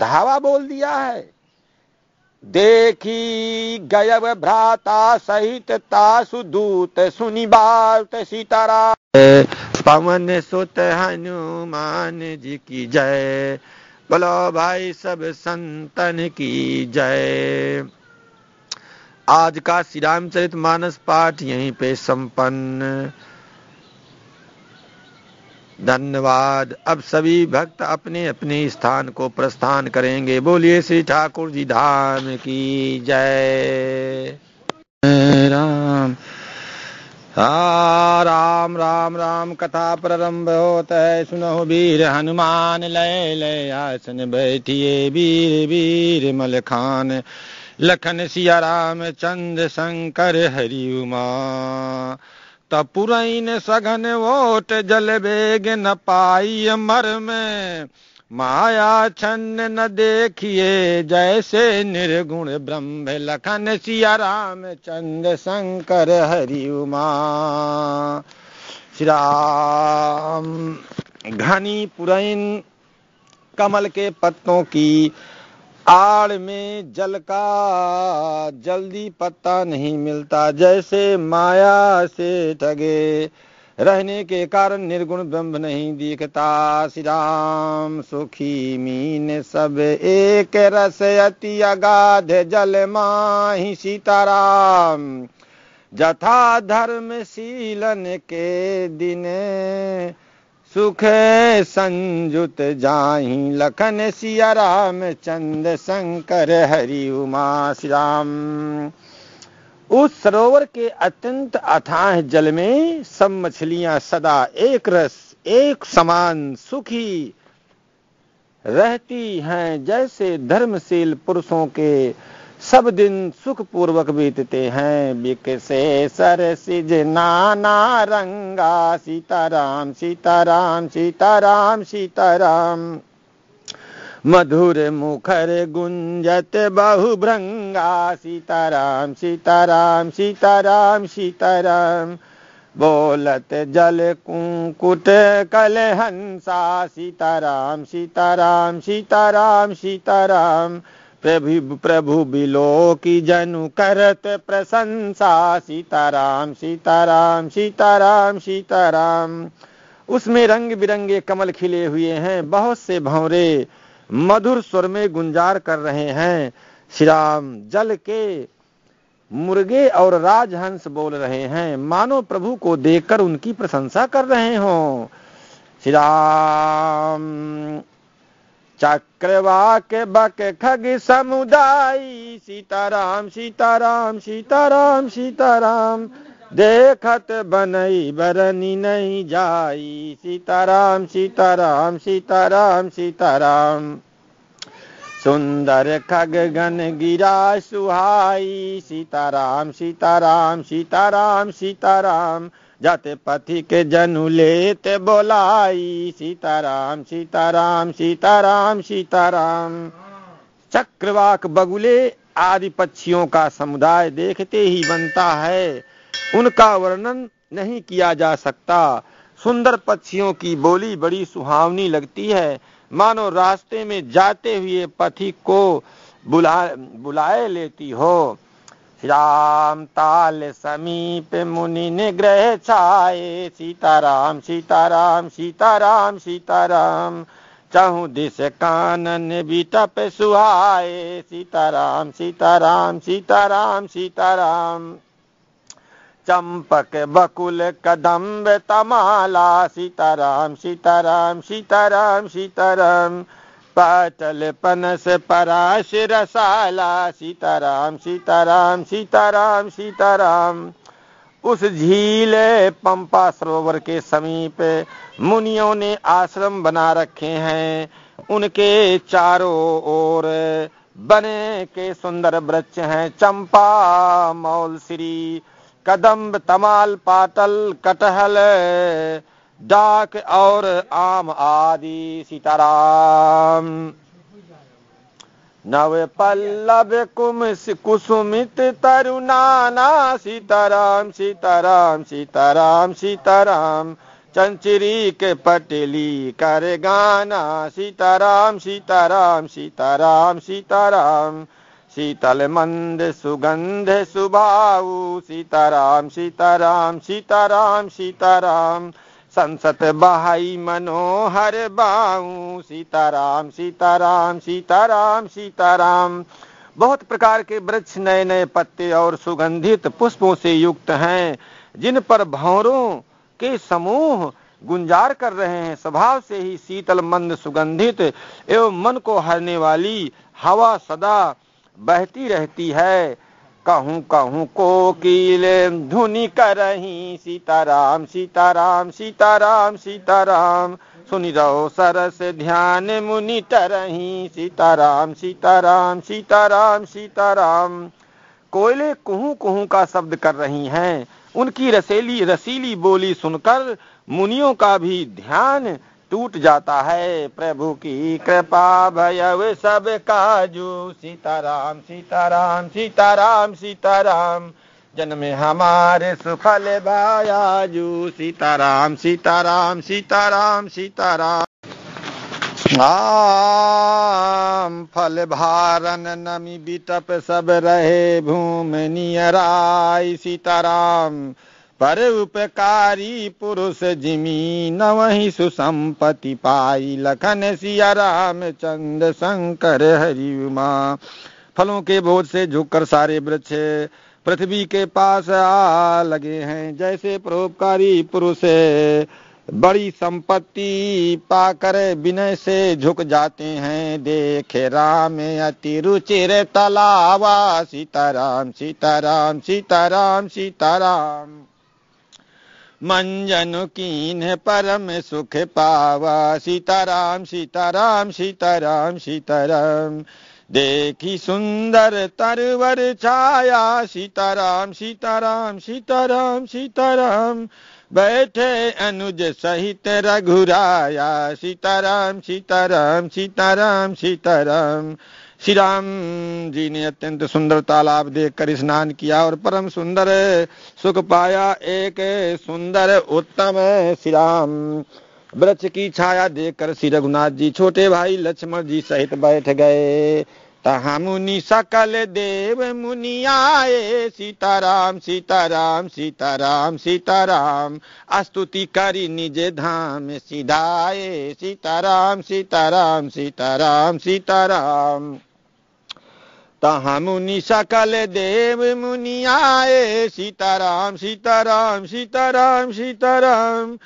धावा बोल दिया है देखी गयव भ्राता सहित तासु दूत सुनी बात सीतारा पवन सुत हनुमान जी की जय बोलो भाई सब संतन की जय आज का श्री रामचरित मानस पाठ यहीं पे संपन्न धन्यवाद अब सभी भक्त अपने अपने स्थान को प्रस्थान करेंगे बोलिए श्री ठाकुर जी धाम की जय राम आ, राम राम राम कथा प्रारंभ होता है सुनो वीर हनुमान लय लय आसन बैठिए वीर वीर मलखान लखन सिया राम चंद्र शंकर हरि उमा त सघन वोट जल बेग न पाई मर में माया छन्न न देखिए जैसे निर्गुण ब्रह्म लखन सिया राम चंद शंकर हरि उमा श्री राम घनी पुरैन कमल के पत्तों की आड़ में जल का जल्दी पत्ता नहीं मिलता जैसे माया से ठगे रहने के कारण निर्गुण ब्रह्म नहीं दिखता श्री राम सुखी मीन सब एक रस अति अगाध जल माही सीताराम जथा धर्म शीलन के दिने सुख संयुत जाही लखन सिया राम चंद्र शंकर हरि उमा श्याम उस सरोवर के अत्यंत अथाह जल में सब मछलियां सदा एक रस एक समान सुखी रहती हैं जैसे धर्मशील पुरुषों के सब दिन सुख पूर्वक बीतते हैं से सर सिज नाना रंगा सीताराम सीताराम सीताराम सीताराम मधुर मुखर गुंजत बहुभृंगा सीताराम सीताराम सीताराम सीताराम बोलत जल कुंकुट कल हंसा सीताराम सीताराम सीताराम सीताराम प्रभु प्रभु बिलो की जनु करत प्रशंसा सीताराम सीताराम सीताराम सीताराम उसमें रंग बिरंगे कमल खिले हुए हैं बहुत से भंवरे मधुर स्वर में गुंजार कर रहे हैं श्री राम जल के मुर्गे और राजहंस बोल रहे हैं मानो प्रभु को देखकर उनकी प्रशंसा कर रहे हों श्री राम चक्रवाक बक खग समुदाय सीताराम सीताराम सीताराम सीताराम देखत बनई बरनी नहीं जाई सीताराम सीताराम सीताराम सीताराम सुंदर खग गन गिरा सुहाई सीताराम सीताराम सीताराम, सीताराम जाते के जनु लेते बोलाई सीताराम सीताराम सीताराम सीताराम चक्रवाक बगुले आदि पक्षियों का समुदाय देखते ही बनता है उनका वर्णन नहीं किया जा सकता सुंदर पक्षियों की बोली बड़ी सुहावनी लगती है मानो रास्ते में जाते हुए पथिक को बुला बुलाए लेती हो राम ताल समीप मुनि निग्रह छाए सीताराम सीताराम सीताराम सीताराम चहु दिस कानन बिटप सुहाए सीताराम सीताराम सीताराम सीताराम चंपक बकुल कदम्ब तमाला सीताराम सीताराम सीताराम सीताराम पाटल पनस पराश रसाला सीताराम सीताराम सीताराम सीताराम उस झील पंपा सरोवर के समीप मुनियों ने आश्रम बना रखे हैं उनके चारों ओर बने के सुंदर वृक्ष हैं चंपा मौल श्री कदम्ब तमाल पाटल कटहल डाक और आम आदि सीताराम नव पल्लव कुम कुसुमित तरुणाना सीताराम सीताराम सीताराम सीताराम चंचरी के पटली कर गाना सीताराम सीताराम सीताराम सीताराम शीतल मंद सुगंध सुभाऊ सीताराम सीताराम सीताराम सीताराम, सीताराम संसत बहाई मनोहर बाऊ सीताराम सीताराम सीताराम सीताराम बहुत प्रकार के वृक्ष नए नए पत्ते और सुगंधित पुष्पों से युक्त हैं जिन पर भौरों के समूह गुंजार कर रहे हैं स्वभाव से ही शीतल मंद सुगंधित एवं मन को हरने वाली हवा सदा बहती रहती है कहूँ कहूँ कोकिले धुनि करही सीताराम सीताराम सीताराम सीताराम सुन रहो सरस ध्यान मुनि तरही सीताराम सीताराम सीताराम सीताराम कोयले कुहू कुहू का शब्द कर रही हैं उनकी रसेली रसीली बोली सुनकर मुनियों का भी ध्यान टूट जाता है प्रभु की कृपा भयव सब काजू सीताराम सीताराम सीताराम सीताराम जन्म हमारे सुफल भायाजू सीताराम सीताराम सीताराम सीताराम आम फल भारन नमी बिटप सब रहे भूमि नियराई सीताराम पर उपकारी पुरुष जिमी न वही सुसंपति पाई लखन सिया राम चंद्र शंकर हरि उमा फलों के बोझ से झुककर सारे वृक्ष पृथ्वी के पास आ लगे हैं जैसे परोपकारी पुरुष बड़ी संपत्ति पाकर विनय से झुक जाते हैं देखे राम अति रुचिर तलावा सीताराम सीताराम सीताराम सीताराम मंजन कीन परम सुख पावा सीताराम सीताराम सीताराम सीताराम देखी सुंदर तरवर छाया सीताराम सीताराम सीताराम सीताराम बैठे अनुज सहित रघुराया सीताराम सीताराम सीताराम सीताराम श्री राम जी ने अत्यंत सुंदर तालाब देखकर स्नान किया और परम सुंदर सुख पाया एक सुंदर उत्तम श्री राम वृक्ष की छाया देखकर श्री रघुनाथ जी छोटे भाई लक्ष्मण जी सहित बैठ गए तहा मुनि सकल देव मुनि आए सीताराम सीताराम सीताराम सीताराम स्तुति करी निज धाम सीधाए सीताराम सीताराम सीताराम सीताराम तहा मुनि सकल देव मुनि आए सीताराम सीताराम सीताराम सीताराम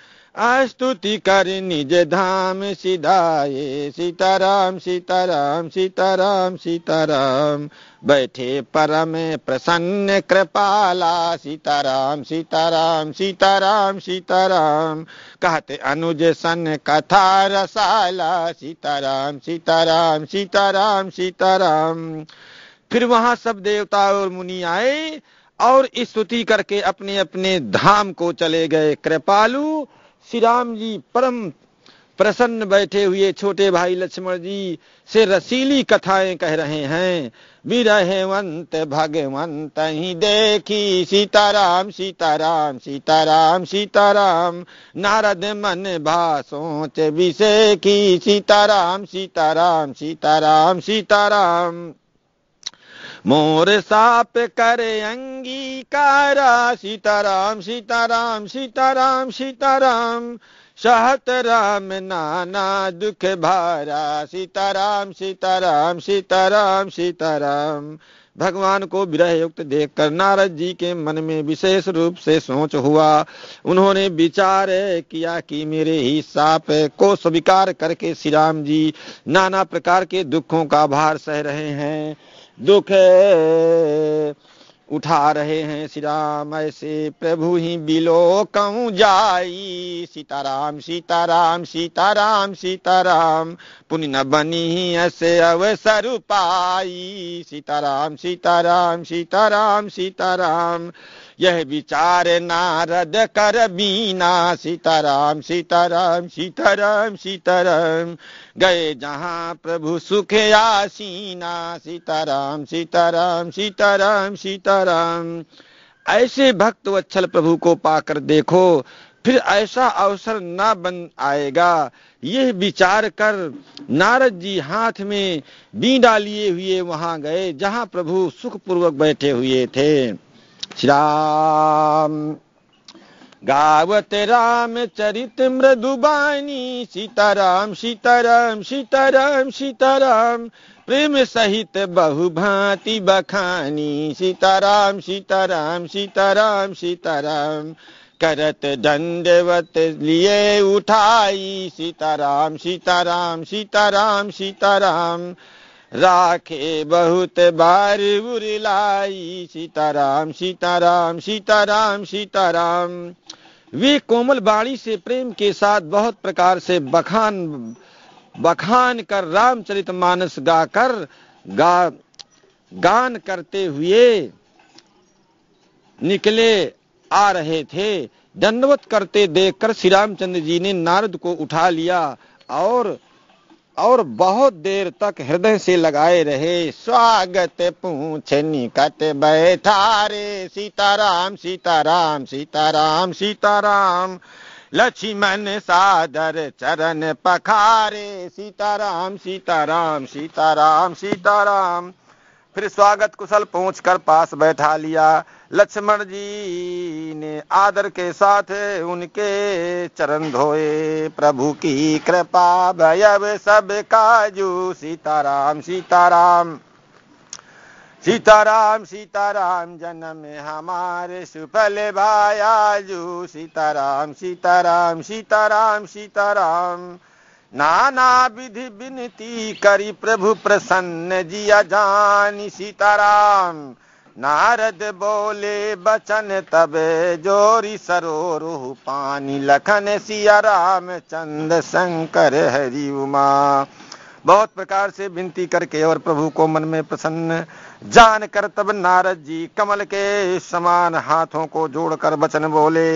स्तुति कर निज धाम सिधाए सीताराम सीताराम सीताराम सीताराम बैठे परम प्रसन्न कृपाला सीताराम सीताराम सीताराम सीताराम कहते अनुज सन कथा रसाला सीताराम सीताराम सीताराम सीताराम फिर वहां सब देवता और मुनि आए और स्तुति करके अपने अपने धाम को चले गए कृपालु श्री राम जी परम प्रसन्न बैठे हुए छोटे भाई लक्ष्मण जी से रसीली कथाएं कह रहे हैं विरहवंत भगवंत ही देखी सीताराम सीताराम सीताराम सीताराम नारद मन सोच विषे की सीताराम सीताराम सीताराम सीताराम मोर साप करे अंगीकारा सीताराम सीताराम सीताराम सीताराम सहत राम नाना दुख भारा सीताराम सीताराम सीताराम सीताराम भगवान को विरह युक्त देख कर नारद जी के मन में विशेष रूप से सोच हुआ उन्होंने विचार किया कि मेरे ही साप को स्वीकार करके श्री राम जी नाना प्रकार के दुखों का भार सह रहे हैं दुख उठा रहे हैं श्री राम ऐसे प्रभु ही बिलो कऊ जाई सीताराम सीताराम सीताराम सीताराम पुण्य न बनी ही ऐसे अवसर पाई सीताराम सीताराम सीताराम सीताराम यह विचार नारद कर बीना सीताराम सीताराम सीताराम सीताराम गए जहाँ प्रभु सुख आसीना सीताराम सीताराम सीताराम सीताराम ऐसे भक्त वत्सल प्रभु को पाकर देखो फिर ऐसा अवसर ना बन आएगा यह विचार कर नारद जी हाथ में बीड़ा लिए हुए वहां गए जहां प्रभु सुखपूर्वक बैठे हुए थे श्री राम गावत राम चरित मृदुबानी सीताराम सीताराम सीताराम सीताराम प्रेम सहित बहुभांति बखानी सीताराम सीताराम सीताराम सीताराम करत दंडवत लिए उठाई सीताराम सीताराम सीताराम सीताराम राखे बहुत बार उरलाई सीताराम सीताराम सीताराम सीताराम वे कोमल बाणी से प्रेम के साथ बहुत प्रकार से बखान बखान कर रामचरित मानस गाकर गा गान करते हुए निकले आ रहे थे दंडवत करते देखकर श्री रामचंद्र जी ने नारद को उठा लिया और और बहुत देर तक हृदय से लगाए रहे स्वागत पूछे निकट बैठा रे सीताराम सीताराम सीताराम सीताराम लक्ष्मण सादर चरण पखारे सीताराम सीताराम सीताराम सीताराम फिर स्वागत कुशल पहुंचकर पास बैठा लिया लक्ष्मण जी ने आदर के साथ उनके चरण धोए प्रभु की कृपा भयव सब काजू सीताराम सीताराम सीताराम सीताराम जन्म हमारे सुफल भायाजू सीताराम सीताराम सीताराम सीताराम नाना विधि विनती करी प्रभु प्रसन्न जिया जानी सीताराम नारद बोले बचन तबे जोरी सरोरु पानी लखन सिया राम चंद शंकर हरि उमा बहुत प्रकार से विनती करके और प्रभु को मन में प्रसन्न जान कर तब नारद जी कमल के समान हाथों को जोड़कर बचन बोले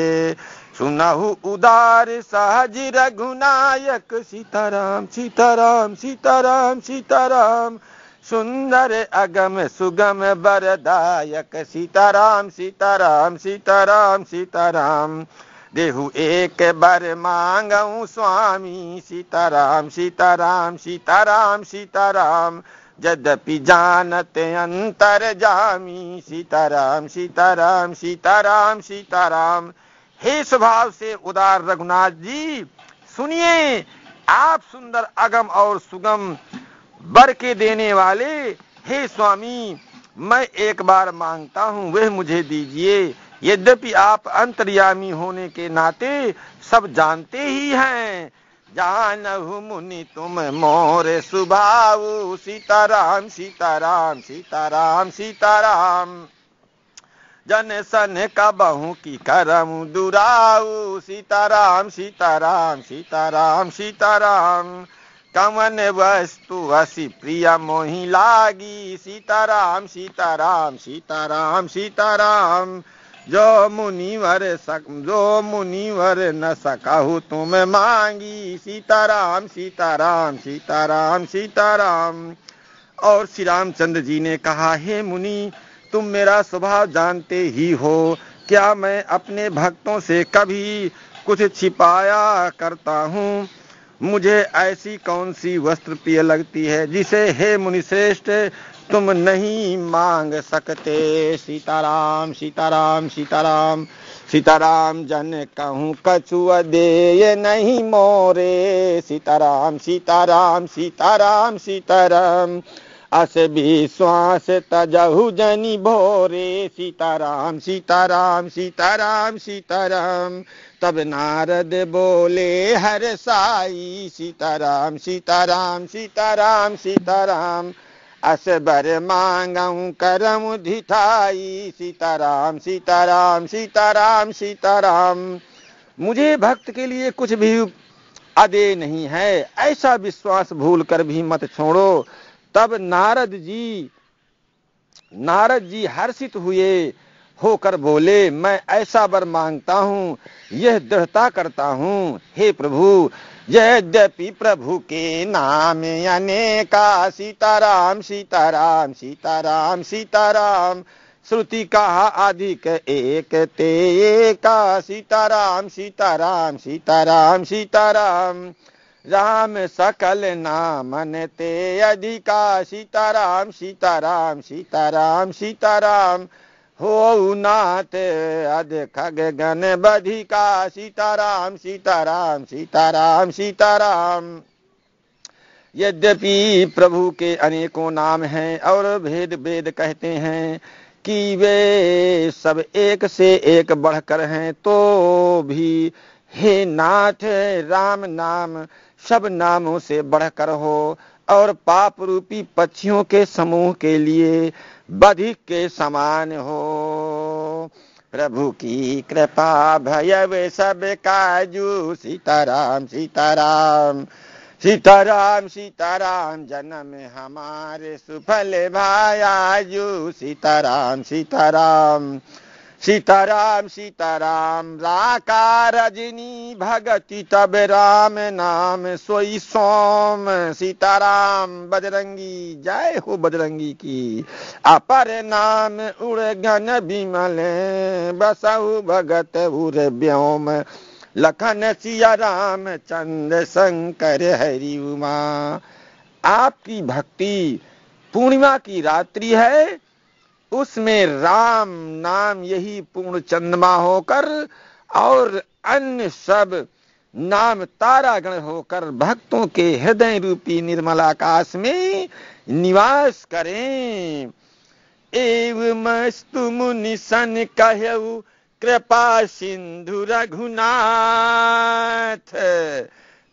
सुनहु उदार सहज रघुनायक सीताराम सीताराम सीताराम सीताराम, सीताराम सुंदर अगम सुगम बरदायक सीताराम सीताराम सीताराम सीताराम देहु एक बर मांगऊ स्वामी सीताराम सीताराम सीताराम सीताराम यद्यपि जानत अंतर जामी सीताराम सीताराम सीताराम सीताराम हे स्वभाव से उदार रघुनाथ जी सुनिए आप सुंदर अगम और सुगम बर के देने वाले हे स्वामी मैं एक बार मांगता हूँ वह मुझे दीजिए यद्यपि आप अंतर्यामी होने के नाते सब जानते ही हैं जान मुनि तुम मोर सुभाऊ सीताराम सीताराम सीताराम सीताराम जन सन का बहु की करम दुराऊ सीताराम सीताराम सीताराम सीताराम कमन वस्तु हसी प्रिय मोही लागी सीताराम सीताराम सीताराम सीताराम जो मुनिवर सक जो मुनिवर न सकाहु तुम मांगी सीताराम सीताराम सीताराम सीताराम और श्री रामचंद्र जी ने कहा हे मुनि तुम मेरा स्वभाव जानते ही हो क्या मैं अपने भक्तों से कभी कुछ छिपाया करता हूँ मुझे ऐसी कौन सी वस्त्र प्रिय लगती है जिसे हे मुनिश्रेष्ठ तुम नहीं मांग सकते सीताराम सीताराम सीताराम सीताराम जन कहूँ कछुआ दे नहीं मोरे सीताराम सीताराम सीताराम सीताराम अस भी श्वास तजहु जनी भोरे सीताराम सीताराम सीताराम, सीताराम तब नारद बोले हर साई सीताराम सीताराम सीताराम सीताराम असबर मांगऊ करम धिठाई सीताराम सीताराम सीताराम सीताराम मुझे भक्त के लिए कुछ भी अदे नहीं है ऐसा विश्वास भूल कर भी मत छोड़ो तब नारद जी नारद जी हर्षित हुए होकर बोले मैं ऐसा वर मांगता हूँ यह दृढ़ता करता हूँ हे प्रभु यद्यपि प्रभु के नाम अनेका सीताराम सीताराम सीताराम सीताराम श्रुति कहा अधिक एक ते का सीताराम सीताराम सीताराम सीताराम राम सकल नामन ते अधिका सीताराम सीताराम सीताराम सीताराम, सीताराम हो नाथ अध खग गण बधिका सीताराम सीताराम सीताराम सीताराम यद्यपि प्रभु के अनेकों नाम हैं और भेद भेद कहते हैं कि वे सब एक से एक बढ़कर हैं तो भी हे नाथ राम नाम सब नामों से बढ़कर हो और पाप रूपी पक्षियों के समूह के लिए बधिक के समान हो प्रभु की कृपा भयव सब काजू सीताराम सीताराम सीताराम सीताराम जन्म हमारे सुफल भायाजू सीताराम सीताराम सीताराम सीताराम राका रजनी भगति तब राम नाम सोई सोम सीताराम बजरंगी जय हो बजरंगी की अपर नाम उड़गन बिमल बसऊ भगत उर व्योम लखन सिया राम चंद्र शंकर हरि उमा आपकी भक्ति पूर्णिमा की रात्रि है उसमें राम नाम यही पूर्ण चंद्रमा होकर और अन्य सब नाम तारागण होकर भक्तों के हृदय रूपी निर्मल आकाश में निवास करें एवं मस्तु मुनि सन कहऊ कृपा सिंधु रघुनाथ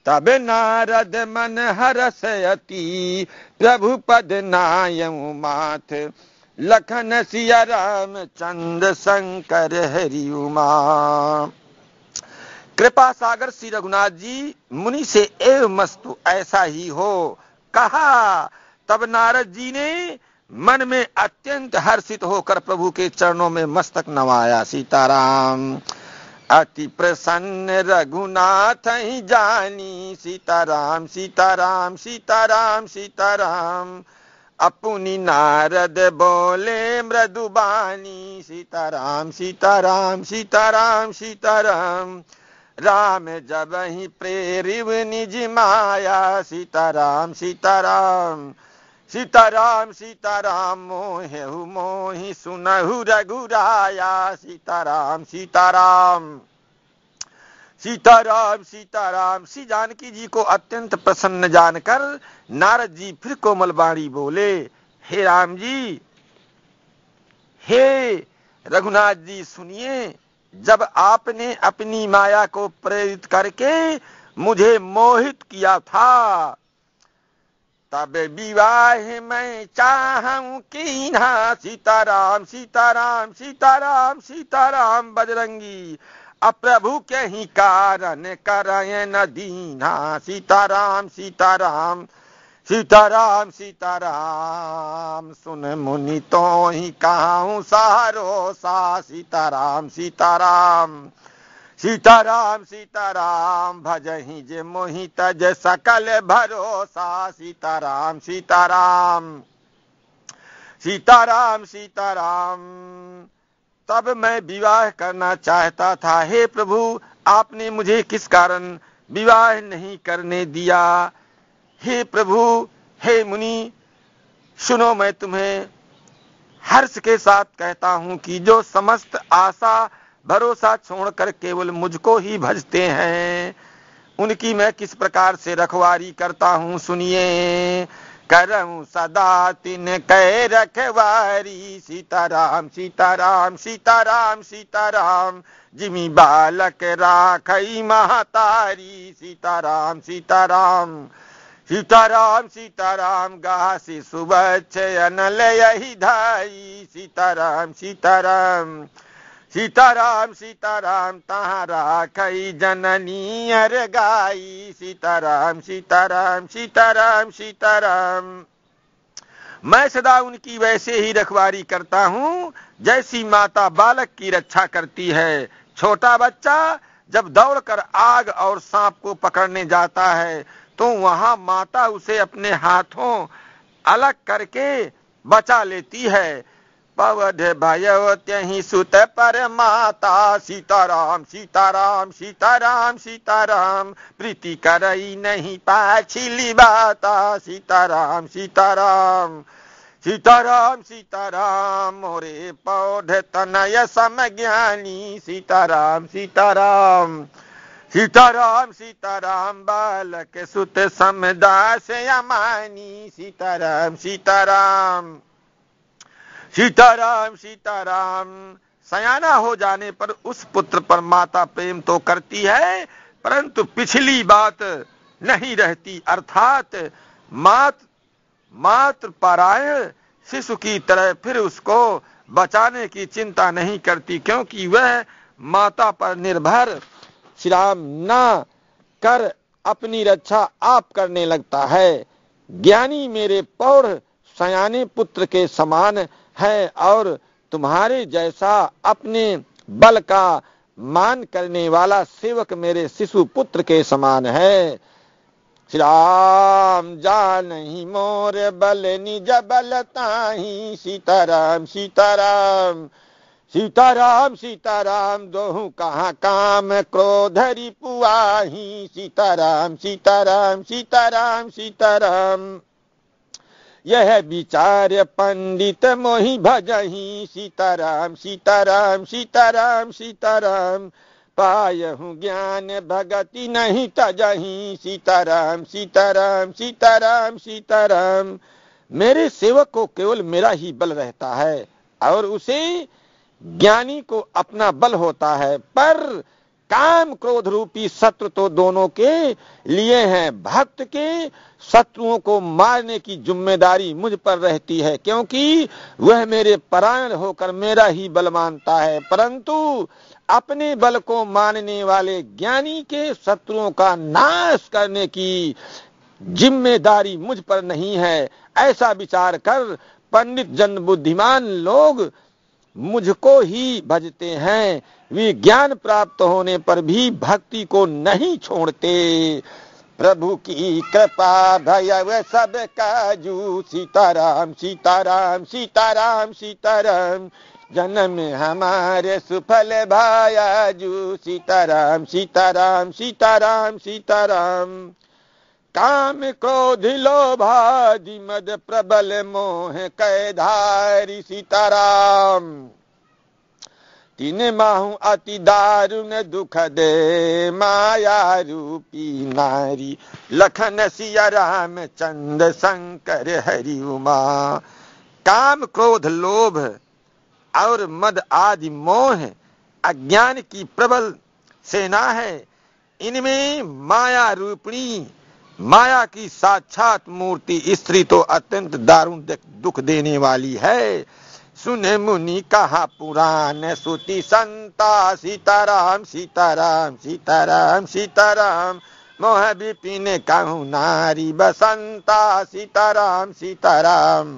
तब नारद मन हरस अति प्रभु पद नायऊ माथ लखन सिया राम चंद शंकर हरि उमा कृपा सागर श्री रघुनाथ जी मुनि से एव मस्तु ऐसा ही हो कहा तब नारद जी ने मन में अत्यंत हर्षित होकर प्रभु के चरणों में मस्तक नवाया सीताराम अति प्रसन्न रघुनाथ ही जानी सीताराम सीताराम सीताराम सीताराम, सीताराम अपुनी नारद बोले मृदुबानी सीताराम सीताराम सीताराम सीताराम राम जब ही प्रेरिव निज माया सीताराम सीताराम सीताराम सीताराम मोहे मोहि सुनहु रघुराया सीताराम सीताराम सीताराम सीताराम सी जानकी जी को अत्यंत प्रसन्न जानकर नारद जी फिर कोमल बाणी बोले हे राम जी हे रघुनाथ जी सुनिए जब आपने अपनी माया को प्रेरित करके मुझे मोहित किया था तब विवाह मैं चाहूं कि ना सीताराम सीताराम सीताराम सीताराम बजरंगी अप्रभु के ही कारण कर दीना सीताराम सीताराम सीताराम सीताराम सुन मुनि तो ही कहूँ सहारो सा सीताराम सीताराम सीताराम सीताराम ही जे मोही तज सकल भरोसा सीताराम सीताराम सीताराम सीताराम तब मैं विवाह करना चाहता था हे प्रभु आपने मुझे किस कारण विवाह नहीं करने दिया हे प्रभु हे मुनि सुनो मैं तुम्हें हर्ष के साथ कहता हूँ कि जो समस्त आशा भरोसा छोड़कर केवल मुझको ही भजते हैं उनकी मैं किस प्रकार से रखवारी करता हूँ सुनिए करूं सदा तिन कह रखवारी सीताराम सीताराम सीताराम सीताराम जिमी बालक राखई महातारी सीताराम सीताराम सीताराम सीताराम गाह सुबह चयन लही धाई सीताराम सीताराम सीताराम सीताराम तहारा कई जननी अर गाई सीताराम सीताराम सीताराम सीताराम मैं सदा उनकी वैसे ही रखवारी करता हूँ जैसी माता बालक की रक्षा करती है छोटा बच्चा जब दौड़कर आग और सांप को पकड़ने जाता है तो वहाँ माता उसे अपने हाथों अलग करके बचा लेती है पवध भयो सुत पर माता सीताराम सीताराम सीताराम सीताराम प्रीति करई नहीं पाछिली बाता सीताराम सीताराम सीताराम सीताराम मोरे पौध तनय सम ज्ञानी सीताराम सीताराम सीताराम सीताराम बालक सुत समदास यमानी सीताराम सीताराम सीताराम सीताराम सयाना हो जाने पर उस पुत्र पर माता प्रेम तो करती है परंतु पिछली बात नहीं रहती अर्थात मात मात्र पारायण शिशु की तरह फिर उसको बचाने की चिंता नहीं करती क्योंकि वह माता पर निर्भर श्राम न कर अपनी रक्षा आप करने लगता है ज्ञानी मेरे पौर सयाने पुत्र के समान है और तुम्हारे जैसा अपने बल का मान करने वाला सेवक मेरे शिशु पुत्र के समान है श्री राम जान ही मोर बल निज बलताही सीताराम सीताराम सीताराम सीताराम दो कहाँ काम क्रोधरी पुआ सीताराम सीताराम सीताराम सीताराम यह विचार पंडित मोहि भजही सीताराम सीताराम सीताराम सीताराम पायहु ज्ञान भगति नहीं तजही सीताराम सीताराम सीताराम सीताराम मेरे सेवक को केवल मेरा ही बल रहता है और उसे ज्ञानी को अपना बल होता है पर काम क्रोध रूपी सत्र तो दोनों के लिए हैं भक्त के शत्रुओं को मारने की जिम्मेदारी मुझ पर रहती है क्योंकि वह मेरे परायण होकर मेरा ही बल मानता है परंतु अपने बल को मानने वाले ज्ञानी के शत्रुओं का नाश करने की जिम्मेदारी मुझ पर नहीं है ऐसा विचार कर पंडित जन बुद्धिमान लोग मुझको ही भजते हैं वे ज्ञान प्राप्त होने पर भी भक्ति को नहीं छोड़ते प्रभु की कृपा भयव सब काजू सीताराम सीताराम सीताराम सीताराम जन्म हमारे सुफल भाया जू सीताराम सीताराम सीताराम सीताराम काम क्रोध लोभादि मद प्रबल मोह कैधारी सीताराम तीन माहू अति दारुण दुख दे माया रूपी नारी लखन सिया राम चंद शंकर हरि उमा काम क्रोध लोभ और मद आदि मोह अज्ञान की प्रबल सेना है इनमें माया रूपणी माया की साक्षात मूर्ति स्त्री तो अत्यंत दारुण दुख देने वाली है सुने मुनि कहा पुराण सुति संता सीताराम सीताराम सीताराम सीताराम मोह विपिन कहू नारी बसंता सीताराम सीताराम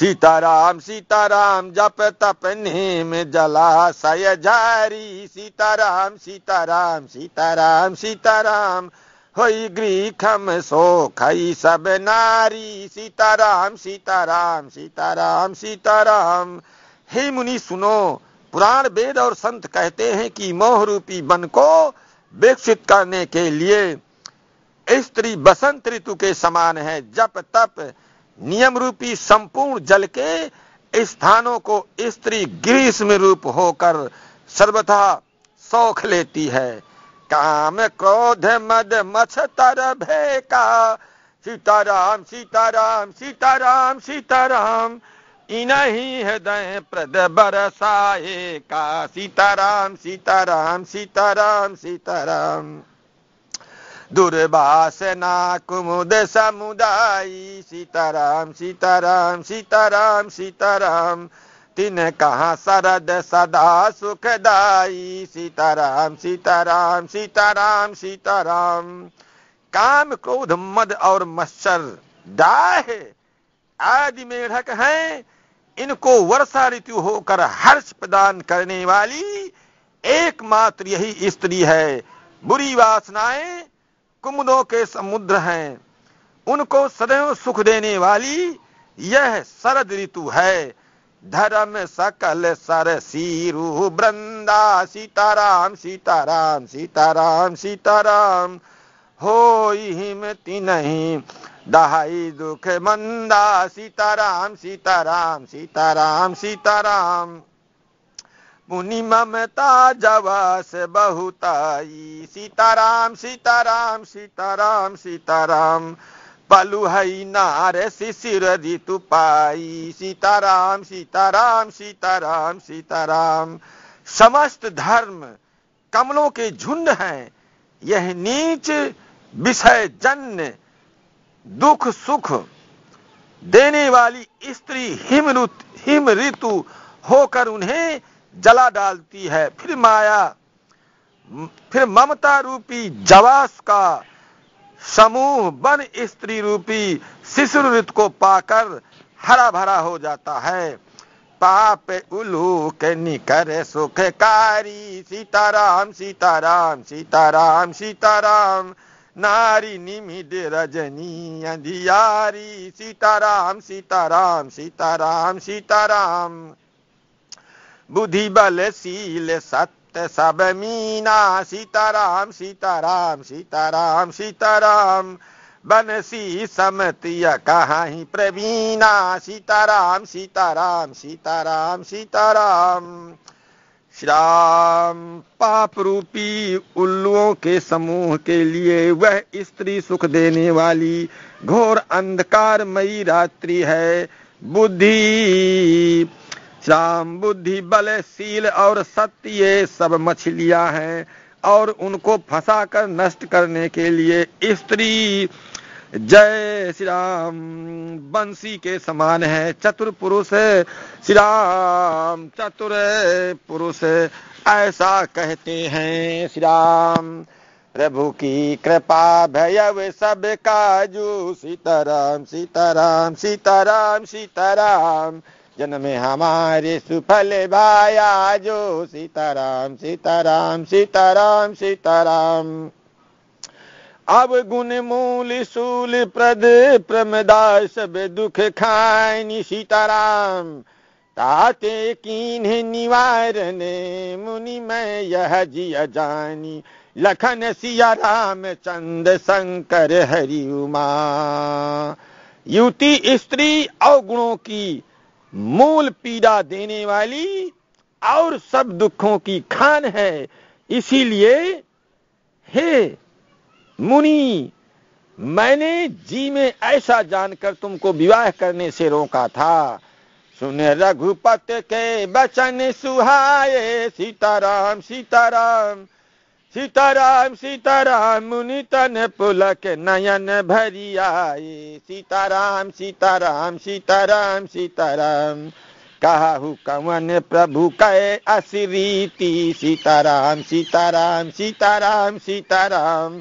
सीताराम सीताराम जप तप नेम जलाशय जारी सीताराम सीताराम सीताराम सीताराम होई गृहम सो खई सब नारी सीताराम सीताराम सीताराम सीताराम हे मुनि सुनो पुराण वेद और संत कहते हैं कि मोह रूपी बन को विकसित करने के लिए स्त्री बसंत ऋतु के समान है जप तप नियम रूपी संपूर्ण जल के स्थानों को स्त्री ग्रीष्म रूप होकर सर्वथा सौख लेती है काम क्रोध मद मत्सतर तर भेका सीताराम सीताराम सीताराम सीताराम इन्हीं हृदय प्रद बरसाए का सीताराम सीताराम सीताराम सीताराम दुर्वासना कुमुद समुदायी सीताराम सीताराम सीताराम, सीताराम तिन कहा शरद सदा सुखदाई सीताराम सीताराम सीताराम सीताराम काम क्रोध मद और मच्छर डाह आदि मेढक हैं इनको वर्षा ऋतु होकर हर्ष प्रदान करने वाली एकमात्र यही स्त्री है बुरी वासनाएं कुमदों के समुद्र हैं उनको सदैव सुख देने वाली यह शरद ऋतु है धर्म सकल सीरु वृंदा सीताराम सीताराम सीताराम सीताराम हो तीन दहाई दुख मंदा सीताराम सीताराम सीताराम सीताराम मुनि ममता जवास बहुताई सीताराम सीताराम सीताराम, सीताराम बलुहई नार शिशिर ऋतु पाई सीताराम सीताराम सीताराम सीताराम समस्त धर्म कमलों के झुंड हैं यह नीच विषय जन्य दुख सुख देने वाली स्त्री हिम हिम ऋतु होकर उन्हें जला डालती है फिर माया फिर ममता रूपी जवास का समूह बन स्त्री रूपी शिशु ऋतु को पाकर हरा भरा हो जाता है पाप उल्लू के निकर सुखकारी सीताराम सीताराम सीताराम सीताराम नारी निमिड रजनी अंधियारी सीताराम सीताराम सीताराम सीताराम बुद्धि बल सील सत सब मीना सीताराम सीताराम सीताराम सीताराम बनसी समतिया कहा प्रवीणा सीताराम सीताराम सीताराम सीताराम श्राम पाप रूपी उल्लुओं के समूह के लिए वह स्त्री सुख देने वाली घोर अंधकार मई रात्रि है बुद्धि श्राम बुद्धि बल सील और सत्य ये सब मछलियां हैं और उनको फंसा कर नष्ट करने के लिए स्त्री जय श्री राम बंसी के समान है चतुर पुरुष श्री राम चतुर पुरुष ऐसा कहते हैं श्री राम प्रभु की कृपा भय सब काजू सीताराम सीताराम सीताराम सीताराम, सीताराम जन्मे हमारे सुफल भाया जो सीताराम सीताराम सीताराम सीताराम अब गुण मूल सूल प्रद प्रमदा सब दुख खायनि सीताराम ताते कीन्ह निवार मुनि मैं यह जिया जानी लखन सिया राम चंद शंकर हरि उमा युति स्त्री अवगुणों की मूल पीड़ा देने वाली और सब दुखों की खान है इसीलिए हे मुनि मैंने जी में ऐसा जानकर तुमको विवाह करने से रोका था सुन रघुपत के बचन सुहाए सीताराम सीताराम सीताराम सीताराम मुनि तन पुलक नयन भरी आए सीताराम सीताराम सीताराम सीताराम कहू कवन प्रभु कहे असरीति सीताराम सीताराम सीताराम सीताराम